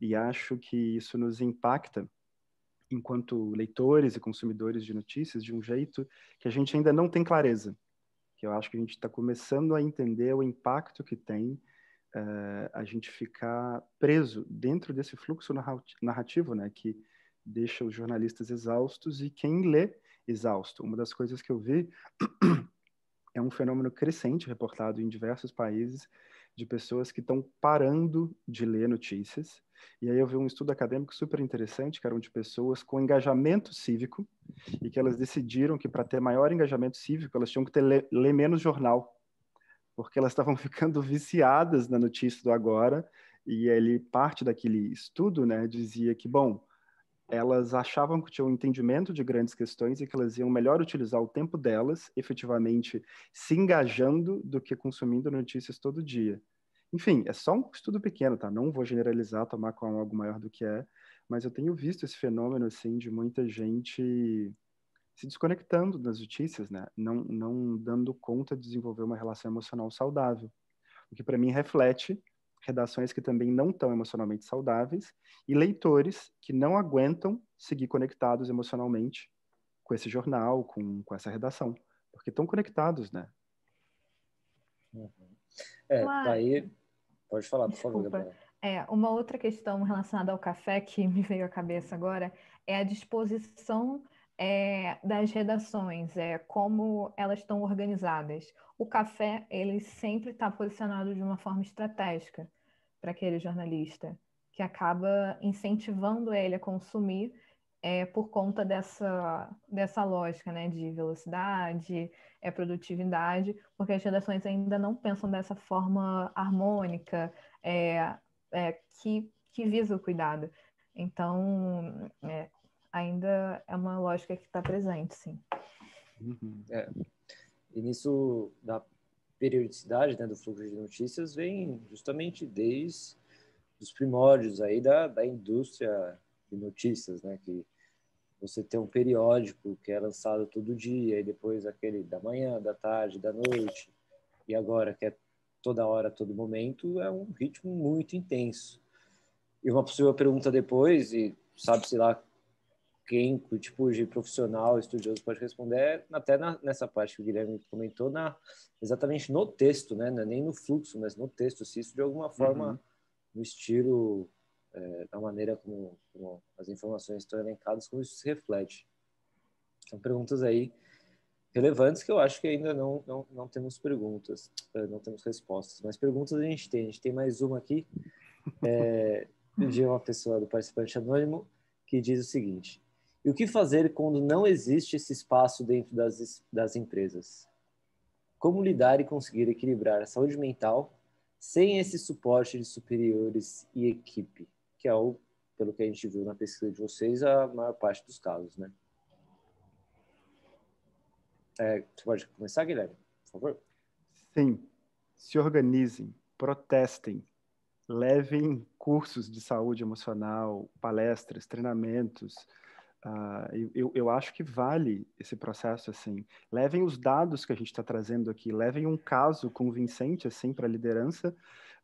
e acho que isso nos impacta enquanto leitores e consumidores de notícias de um jeito que a gente ainda não tem clareza. Que eu acho que a gente está começando a entender o impacto que tem uh, a gente ficar preso dentro desse fluxo narrativo, né? Que deixa os jornalistas exaustos e quem lê exausto. Uma das coisas que eu vi é um fenômeno crescente reportado em diversos países de pessoas que estão parando de ler notícias. E aí eu vi um estudo acadêmico super interessante, que era um de pessoas com engajamento cívico, e que elas decidiram que para ter maior engajamento cívico, elas tinham que ter, ler, ler menos jornal, porque elas estavam ficando viciadas na notícia do agora. E ele parte daquele estudo, né, dizia que bom, elas achavam que tinham um entendimento de grandes questões e que elas iam melhor utilizar o tempo delas, efetivamente se engajando, do que consumindo notícias todo dia. Enfim, é só um estudo pequeno, tá? Não vou generalizar, tomar com algo maior do que é, mas eu tenho visto esse fenômeno, assim, de muita gente se desconectando das notícias, né? Não, não dando conta de desenvolver uma relação emocional saudável. O que, para mim, reflete redações que também não estão emocionalmente saudáveis e leitores que não aguentam seguir conectados emocionalmente com esse jornal, com, com essa redação, porque estão conectados, né? Uhum. É, daí... Pode falar, por Desculpa. favor, É, uma outra questão relacionada ao café que me veio à cabeça agora é a disposição é, das redações, é como elas estão organizadas. O café ele sempre está posicionado de uma forma estratégica para aquele jornalista, que acaba incentivando ele a consumir é, por conta dessa, dessa lógica né, de velocidade, é, produtividade, porque as redações ainda não pensam dessa forma harmônica é, é, que, que visa o cuidado. Então, é, ainda é uma lógica que está presente, sim. Uhum. É. E nisso periodicidade né, do fluxo de notícias vem justamente desde os primórdios aí da, da indústria de notícias, né? Que você tem um periódico que é lançado todo dia e depois aquele da manhã, da tarde, da noite e agora que é toda hora, todo momento, é um ritmo muito intenso. E uma possível pergunta depois, e sabe-se lá quem tipo de profissional, estudioso pode responder é até na, nessa parte que o Guilherme comentou, na, exatamente no texto, né? É nem no fluxo, mas no texto, se isso de alguma forma, uhum. no estilo, é, da maneira como, como, as informações estão elencadas, como isso se reflete. São perguntas aí relevantes que eu acho que ainda não, não, não temos perguntas, é, não temos respostas, mas perguntas a gente tem. A gente tem mais uma aqui, é, de uma pessoa do participante anônimo, que diz o seguinte: e o que fazer quando não existe esse espaço dentro das, das empresas? Como lidar e conseguir equilibrar a saúde mental sem esse suporte de superiores e equipe, que é o, pelo que a gente viu na pesquisa de vocês, a maior parte dos casos, né? É, você pode começar, Guilherme, por favor? Sim. Se organizem, protestem, levem cursos de saúde emocional, palestras, treinamentos, Uh, eu, eu, acho que vale esse processo assim. Levem os dados que a gente está trazendo aqui, levem um caso convincente assim para a liderança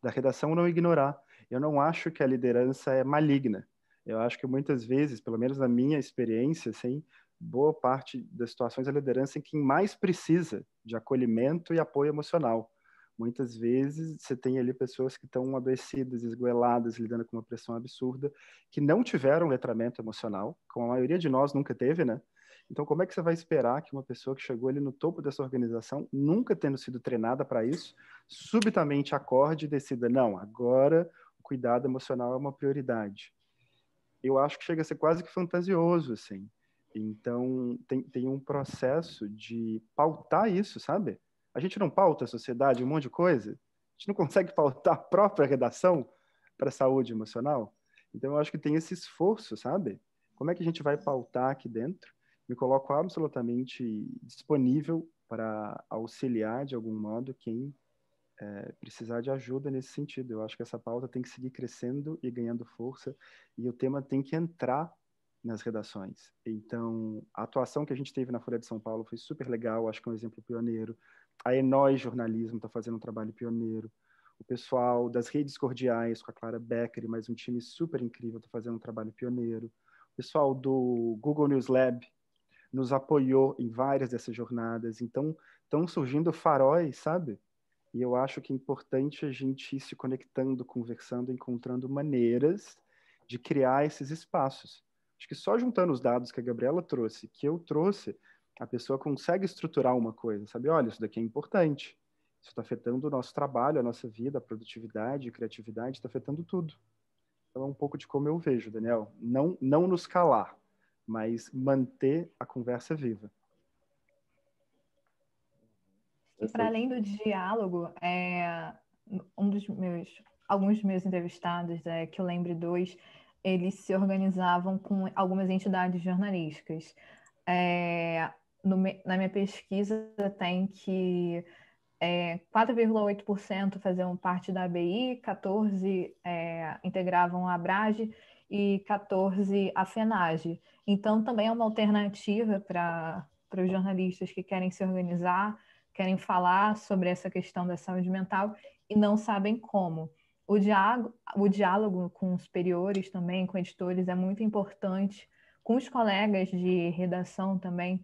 da redação não ignorar. Eu não acho que a liderança é maligna. Eu acho que muitas vezes, pelo menos na minha experiência, assim, boa parte das situações a liderança é quem mais precisa de acolhimento e apoio emocional. Muitas vezes você tem ali pessoas que estão adoecidas, esgoeladas, lidando com uma pressão absurda, que não tiveram letramento emocional, como a maioria de nós nunca teve, né? Então, como é que você vai esperar que uma pessoa que chegou ali no topo dessa organização, nunca tendo sido treinada para isso, subitamente acorde e decida, não, agora o cuidado emocional é uma prioridade? Eu acho que chega a ser quase que fantasioso, assim. Então, tem, tem um processo de pautar isso, sabe? A gente não pauta a sociedade, um monte de coisa. A gente não consegue pautar a própria redação para a saúde emocional. Então, eu acho que tem esse esforço, sabe? Como é que a gente vai pautar aqui dentro? Me coloco absolutamente disponível para auxiliar de algum modo quem é, precisar de ajuda nesse sentido. Eu acho que essa pauta tem que seguir crescendo e ganhando força, e o tema tem que entrar nas redações. Então, a atuação que a gente teve na Folha de São Paulo foi super legal, acho que é um exemplo pioneiro a Enói Jornalismo está fazendo um trabalho pioneiro, o pessoal das Redes Cordiais com a Clara Becker, mais um time super incrível, está fazendo um trabalho pioneiro, o pessoal do Google News Lab nos apoiou em várias dessas jornadas, então estão surgindo faróis, sabe? E eu acho que é importante a gente ir se conectando, conversando, encontrando maneiras de criar esses espaços. Acho que só juntando os dados que a Gabriela trouxe, que eu trouxe, a pessoa consegue estruturar uma coisa, sabe? Olha, isso daqui é importante. Isso está afetando o nosso trabalho, a nossa vida, a produtividade, a criatividade, está afetando tudo. Então é um pouco de como eu vejo, Daniel. Não, não nos calar, mas manter a conversa viva. E para além do diálogo, é, um dos meus, alguns dos meus entrevistados, é, que eu lembro dois, eles se organizavam com algumas entidades jornalísticas. É, no, na minha pesquisa tem que é, 4,8% faziam parte da ABI, 14% é, integravam a ABRAGE e 14% a FENAGE. Então, também é uma alternativa para os jornalistas que querem se organizar, querem falar sobre essa questão da saúde mental e não sabem como. O diálogo, o diálogo com os superiores também, com editores, é muito importante, com os colegas de redação também,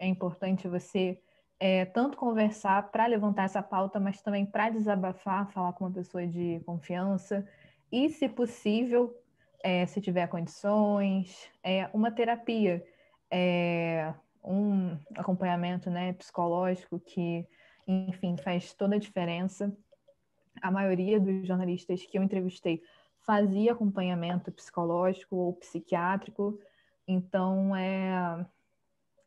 é importante você é, tanto conversar para levantar essa pauta, mas também para desabafar, falar com uma pessoa de confiança e, se possível, é, se tiver condições, é, uma terapia, é, um acompanhamento né, psicológico que, enfim, faz toda a diferença. A maioria dos jornalistas que eu entrevistei fazia acompanhamento psicológico ou psiquiátrico, então é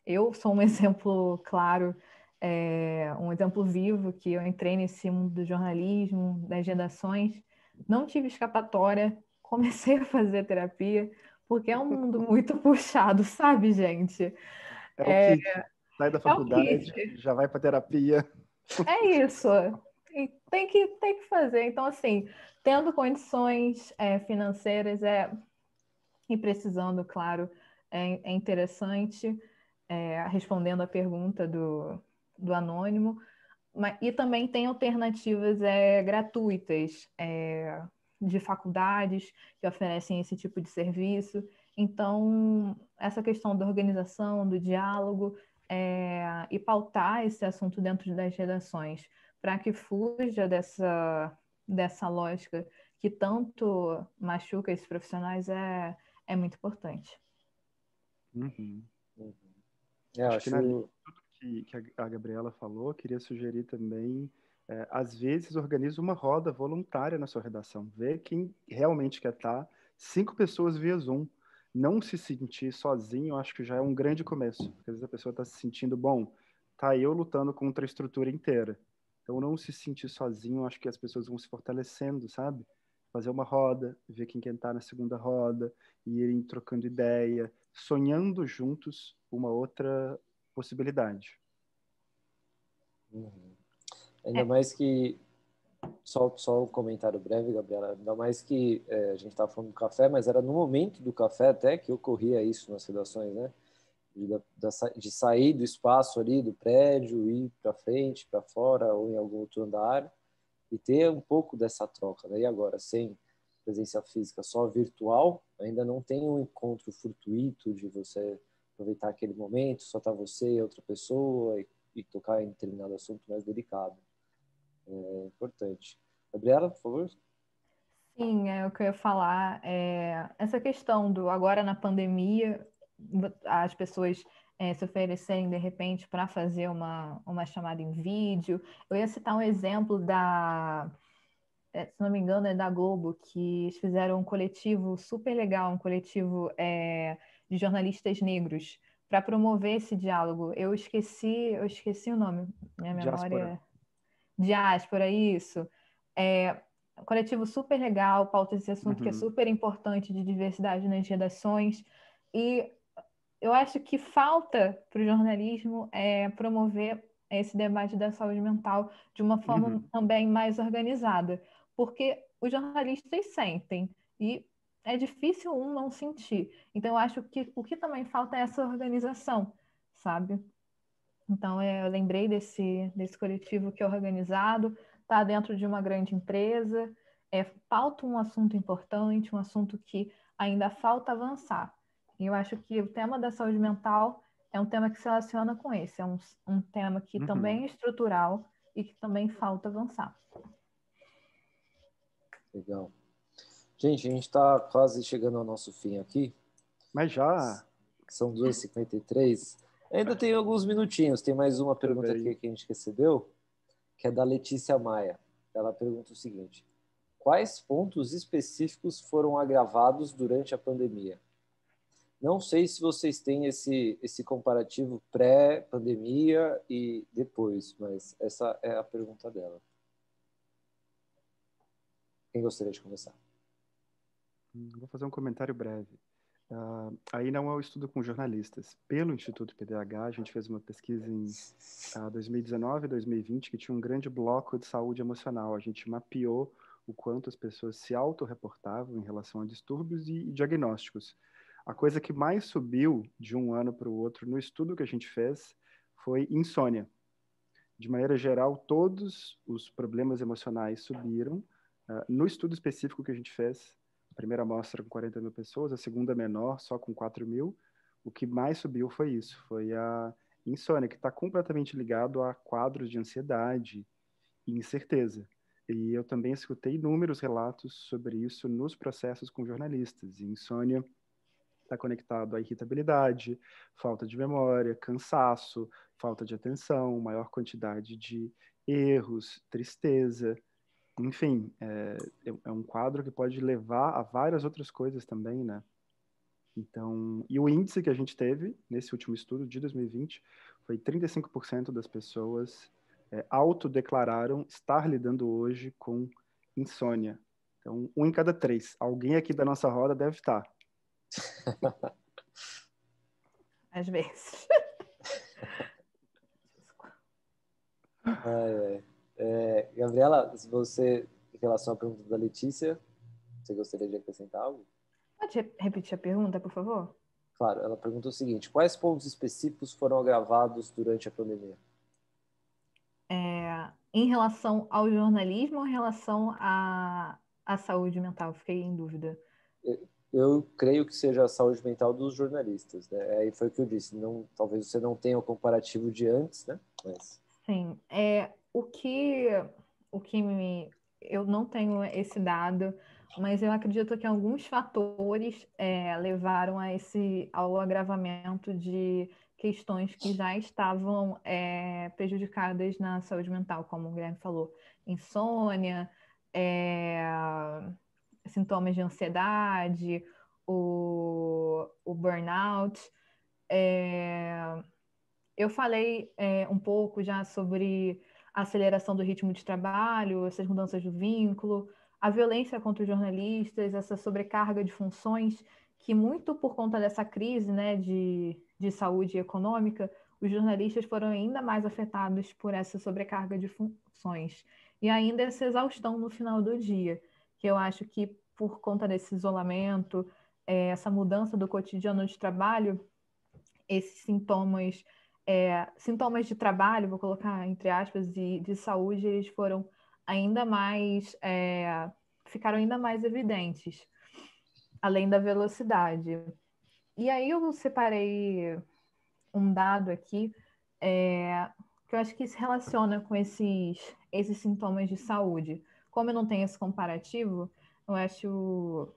eu sou um exemplo claro, é, um exemplo vivo que eu entrei nesse mundo do jornalismo, das redações, não tive escapatória, comecei a fazer terapia, porque é um mundo muito puxado, sabe, gente? É, é Sai da é faculdade, é já vai para terapia. É isso. Tem que, tem que fazer. Então, assim, tendo condições é, financeiras é, e precisando, claro, é, é interessante é, respondendo a pergunta do, do anônimo, mas, e também tem alternativas é, gratuitas é, de faculdades que oferecem esse tipo de serviço. Então, essa questão da organização, do diálogo é, e pautar esse assunto dentro das redações, para que fuja dessa, dessa lógica que tanto machuca esses profissionais, é, é muito importante. Uhum. Uhum. É, acho, acho, que na tudo que, que, a Gabriela falou, queria sugerir também, é, às vezes organiza uma roda voluntária na sua redação, vê quem realmente quer estar, tá. cinco pessoas via Zoom, não se sentir sozinho, acho que já é um grande começo, porque às vezes a pessoa está se sentindo, bom, tá eu lutando contra a estrutura inteira, então não se sentir sozinho, acho que as pessoas vão se fortalecendo, sabe? Fazer uma roda, ver quem quer estar tá na segunda roda, e irem trocando ideia, sonhando juntos uma outra possibilidade. Uhum. É. Ainda é. mais que só, só um comentário breve, Gabriela. Ainda mais que é, a gente estava falando do café, mas era no momento do café até que ocorria isso nas redações, né? De, da, de sair do espaço ali, do prédio, ir para frente, para fora ou em algum outro andar e ter um pouco dessa troca. Né? E agora, sem presencial física, só virtual, ainda não tem um encontro fortuito de você aproveitar aquele momento, só tá você e outra pessoa e, e tocar em determinado assunto mais delicado. É importante. Gabriela, por favor. Sim, é o que eu ia falar. É, essa questão do agora na pandemia, as pessoas é, se oferecerem de repente para fazer uma, uma chamada em vídeo. Eu ia citar um exemplo da é, se não me engano, é da Globo, que fizeram um coletivo super legal, um coletivo é, de jornalistas negros, para promover esse diálogo. Eu esqueci, eu esqueci o nome, minha memória. É Diáspora, isso. É, um coletivo super legal, pauta esse assunto uhum. que é uhum. super importante de diversidade nas redações. E eu acho que falta para o jornalismo é, promover esse debate da saúde mental de uma forma uhum. também mais organizada porque os jornalistas sentem e é difícil um não sentir. Então, eu acho que o que também falta é essa organização, sabe? Então, é, eu lembrei desse, desse coletivo que é organizado, está dentro de uma grande empresa, é, pauta um assunto importante, um assunto que ainda falta avançar. E eu acho que o tema da saúde mental é um tema que se relaciona com esse, é um, um tema que uhum. também é estrutural e que também falta avançar. Legal. Gente, a gente está quase chegando ao nosso fim aqui. Mas já. São 2h53. Ainda tem alguns minutinhos. Tem mais uma pergunta aqui que a gente recebeu, que é da Letícia Maia. Ela pergunta o seguinte: Quais pontos específicos foram agravados durante a pandemia? Não sei se vocês têm esse, esse comparativo pré-pandemia e depois, mas essa é a pergunta dela. Quem gostaria de começar? Vou fazer um comentário breve. Uh, aí não é o estudo com jornalistas. Pelo Instituto PDH, a gente fez uma pesquisa em uh, ah, 2019 e 2020 que tinha um grande bloco de saúde emocional. A gente mapeou o quanto as pessoas se autorreportavam em relação a distúrbios e, e diagnósticos. A coisa que mais subiu de um ano para o outro no estudo que a gente fez foi insônia. De maneira geral, todos os problemas emocionais subiram, ah, no estudo específico que a gente fez, a primeira amostra com 40 mil pessoas, a segunda menor, só com 4 mil, o que mais subiu foi isso, foi a insônia, que está completamente ligado a quadros de ansiedade e incerteza. E eu também escutei inúmeros relatos sobre isso nos processos com jornalistas. E insônia está conectado à irritabilidade, falta de memória, cansaço, falta de atenção, maior quantidade de erros, tristeza enfim, é, é, é, um quadro que pode levar a várias outras coisas também, né? Então, e o índice que a gente teve nesse último estudo de 2020 foi 35% das pessoas é, autodeclararam estar lidando hoje com insônia. Então, um em cada três. Alguém aqui da nossa roda deve estar. Às vezes. ai, ai. É, Gabriela, se você, em relação à pergunta da Letícia, você gostaria de acrescentar algo? Pode repetir a pergunta, por favor? Claro, ela perguntou o seguinte: quais pontos específicos foram agravados durante a pandemia? É, em relação ao jornalismo ou em relação à, à saúde mental? Fiquei em dúvida. Eu, creio que seja a saúde mental dos jornalistas, né? Aí foi o que eu disse. Não, talvez você não tenha o comparativo de antes, né? Mas... Sim. É, o que, o que me, eu não tenho esse dado, mas eu acredito que alguns fatores é, levaram a esse, ao agravamento de questões que já estavam é, prejudicadas na saúde mental, como o Guilherme falou, insônia, é, sintomas de ansiedade, o, o burnout. É, eu falei é, um pouco já sobre a aceleração do ritmo de trabalho, essas mudanças do vínculo, a violência contra os jornalistas, essa sobrecarga de funções, que muito por conta dessa crise né, de, de saúde econômica, os jornalistas foram ainda mais afetados por essa sobrecarga de funções. E ainda essa exaustão no final do dia, que eu acho que por conta desse isolamento, eh, essa mudança do cotidiano de trabalho, esses sintomas é, sintomas de trabalho, vou colocar entre aspas, e de saúde, eles foram ainda mais, é, ficaram ainda mais evidentes, além da velocidade. E aí eu separei um dado aqui, é, que eu acho que se relaciona com esses, esses sintomas de saúde. Como eu não tenho esse comparativo, eu acho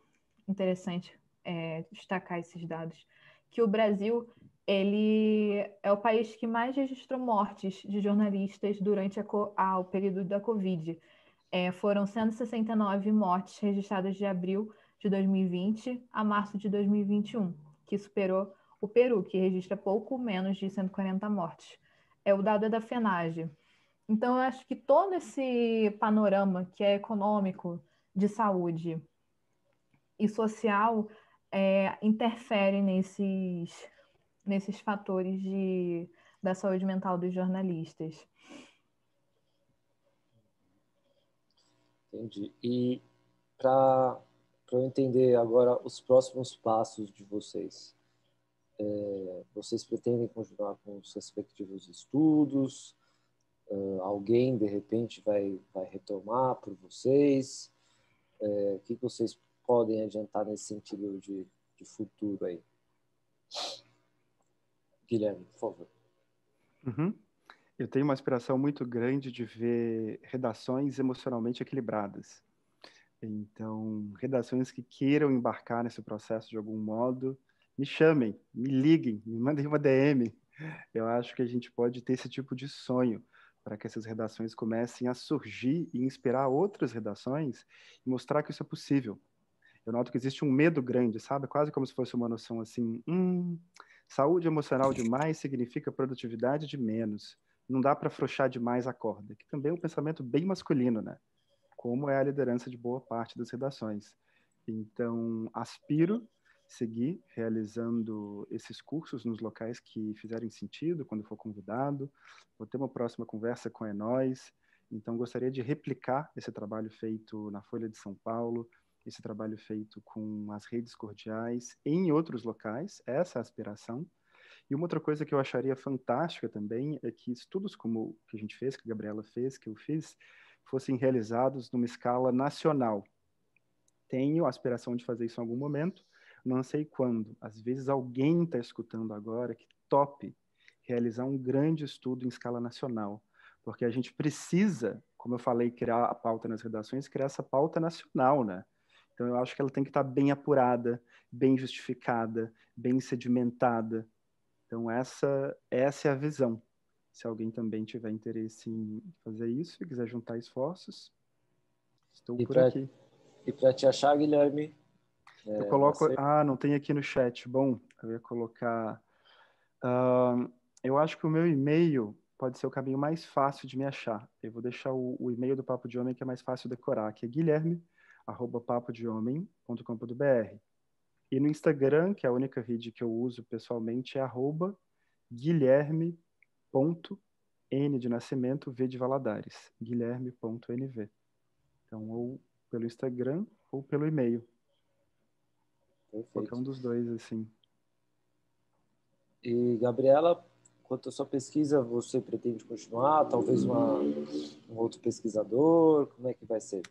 interessante é, destacar esses dados, que o Brasil ele é o país que mais registrou mortes de jornalistas durante a, o período da Covid. É, foram 169 mortes registradas de abril de 2020 a março de 2021, que superou o Peru, que registra pouco menos de 140 mortes. É o dado é da FENAGE. Então, eu acho que todo esse panorama que é econômico, de saúde e social é, interfere nesses nesses fatores de, da saúde mental dos jornalistas. Entendi. E para eu entender agora os próximos passos de vocês, é, vocês pretendem continuar com os respectivos estudos? Uh, alguém, de repente, vai, vai retomar por vocês? É, o que vocês podem adiantar nesse sentido de, de futuro aí? Guilherme, por favor. Uhum. Eu tenho uma aspiração muito grande de ver redações emocionalmente equilibradas. Então, redações que queiram embarcar nesse processo de algum modo, me chamem, me liguem, me mandem uma DM. Eu acho que a gente pode ter esse tipo de sonho para que essas redações comecem a surgir e inspirar outras redações e mostrar que isso é possível. Eu noto que existe um medo grande, sabe? Quase como se fosse uma noção assim, hum, Saúde emocional demais significa produtividade de menos. Não dá para afrouxar demais a corda, que também é um pensamento bem masculino, né? Como é a liderança de boa parte das redações. Então, aspiro seguir realizando esses cursos nos locais que fizerem sentido quando for convidado. Vou ter uma próxima conversa com a Enóis. Então, gostaria de replicar esse trabalho feito na Folha de São Paulo, esse trabalho feito com as redes cordiais em outros locais, essa é aspiração. E uma outra coisa que eu acharia fantástica também é que estudos como o que a gente fez, que a Gabriela fez, que eu fiz, fossem realizados numa escala nacional. Tenho a aspiração de fazer isso em algum momento, não sei quando. Às vezes alguém está escutando agora que top realizar um grande estudo em escala nacional, porque a gente precisa, como eu falei, criar a pauta nas redações, criar essa pauta nacional, né? Então eu acho que ela tem que estar bem apurada, bem justificada, bem sedimentada. Então essa essa é a visão. Se alguém também tiver interesse em fazer isso e quiser juntar esforços, estou e por pra, aqui. E para te achar, Guilherme? É, eu coloco. Você... Ah, não tem aqui no chat. Bom, eu ia colocar. Uh, eu acho que o meu e-mail pode ser o caminho mais fácil de me achar. Eu vou deixar o, o e-mail do Papo de Homem que é mais fácil decorar, que é Guilherme arroba papodehomem.com.br. E no Instagram, que é a única rede que eu uso pessoalmente, é arroba guilherme.n de nascimento, v de Valadares, guilherme.nv. Então, ou pelo Instagram ou pelo e-mail. Qualquer um dos dois, assim. E, Gabriela, quanto à sua pesquisa, você pretende continuar? Talvez uma, um outro pesquisador? Como é que vai ser?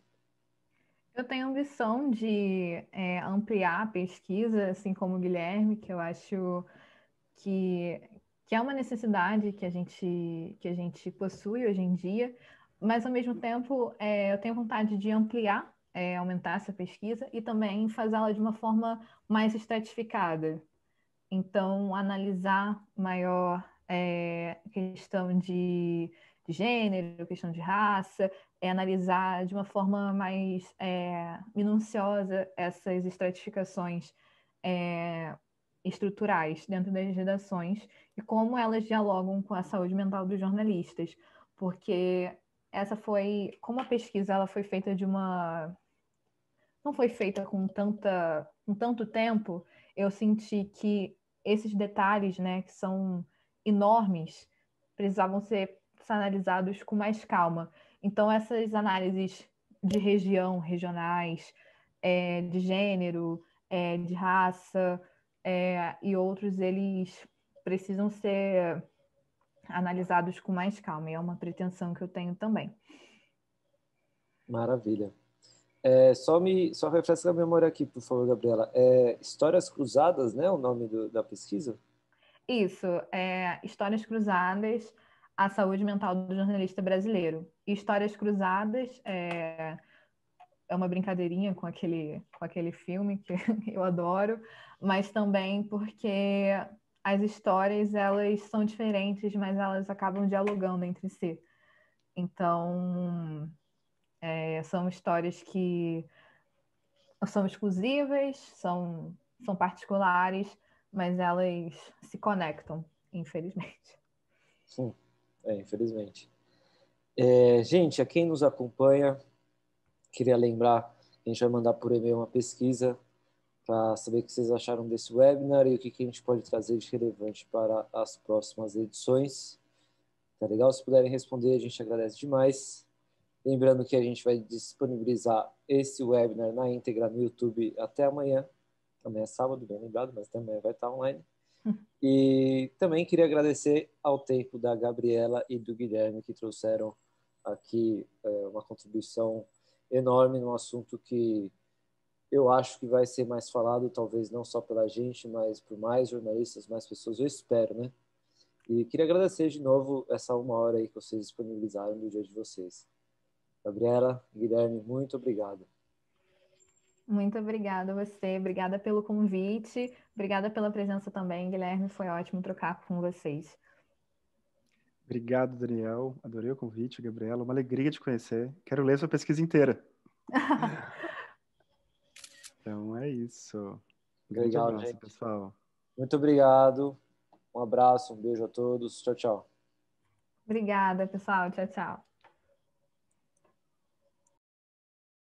Eu tenho a ambição de é, ampliar a pesquisa, assim como o Guilherme, que eu acho que, que é uma necessidade que a, gente, que a gente possui hoje em dia, mas ao mesmo tempo é, eu tenho vontade de ampliar, é, aumentar essa pesquisa e também fazê-la de uma forma mais estratificada. Então, analisar maior questão de, de gênero, questão de raça, é analisar de uma forma mais é, minuciosa essas estratificações é, estruturais dentro das redações e como elas dialogam com a saúde mental dos jornalistas, porque essa foi como a pesquisa ela foi feita de uma não foi feita com tanta com tanto tempo, eu senti que esses detalhes, né, que são enormes, precisavam ser analisados com mais calma. Então, essas análises de região, regionais, é, de gênero, é, de raça é, e outros, eles precisam ser analisados com mais calma, e é uma pretensão que eu tenho também. Maravilha. É, só me só refresca a memória aqui, por favor, Gabriela. É, Histórias Cruzadas, né? O nome do, da pesquisa? Isso, é, Histórias Cruzadas a saúde mental do jornalista brasileiro. Histórias Cruzadas é, é uma brincadeirinha com aquele, com aquele filme que eu adoro, mas também porque as histórias elas são diferentes, mas elas acabam dialogando entre si. Então, é, são histórias que são exclusivas, são, são particulares, mas elas se conectam, infelizmente. Sim. É, infelizmente. É, gente, a quem nos acompanha, queria lembrar que a gente vai mandar por e-mail uma pesquisa para saber o que vocês acharam desse webinar e o que, que a gente pode trazer de relevante para as próximas edições. Tá legal? Se puderem responder, a gente agradece demais. Lembrando que a gente vai disponibilizar esse webinar na íntegra no YouTube até amanhã. Amanhã é sábado, bem lembrado, mas até amanhã vai estar online. E também queria agradecer ao tempo da Gabriela e do Guilherme que trouxeram aqui é, uma contribuição enorme num assunto que eu acho que vai ser mais falado, talvez não só pela gente, mas por mais jornalistas, mais pessoas, eu espero, né? E queria agradecer de novo essa uma hora aí que vocês disponibilizaram do dia de vocês. Gabriela, Guilherme, muito obrigado. Muito obrigada a você, obrigada pelo convite, obrigada pela presença também, Guilherme, foi ótimo trocar com vocês. Obrigado, Daniel, adorei o convite, Gabriela, uma alegria te conhecer, quero ler sua pesquisa inteira. então é isso. Legal, abraço, gente. pessoal. Muito obrigado, um abraço, um beijo a todos, tchau, tchau. Obrigada, pessoal, tchau, tchau.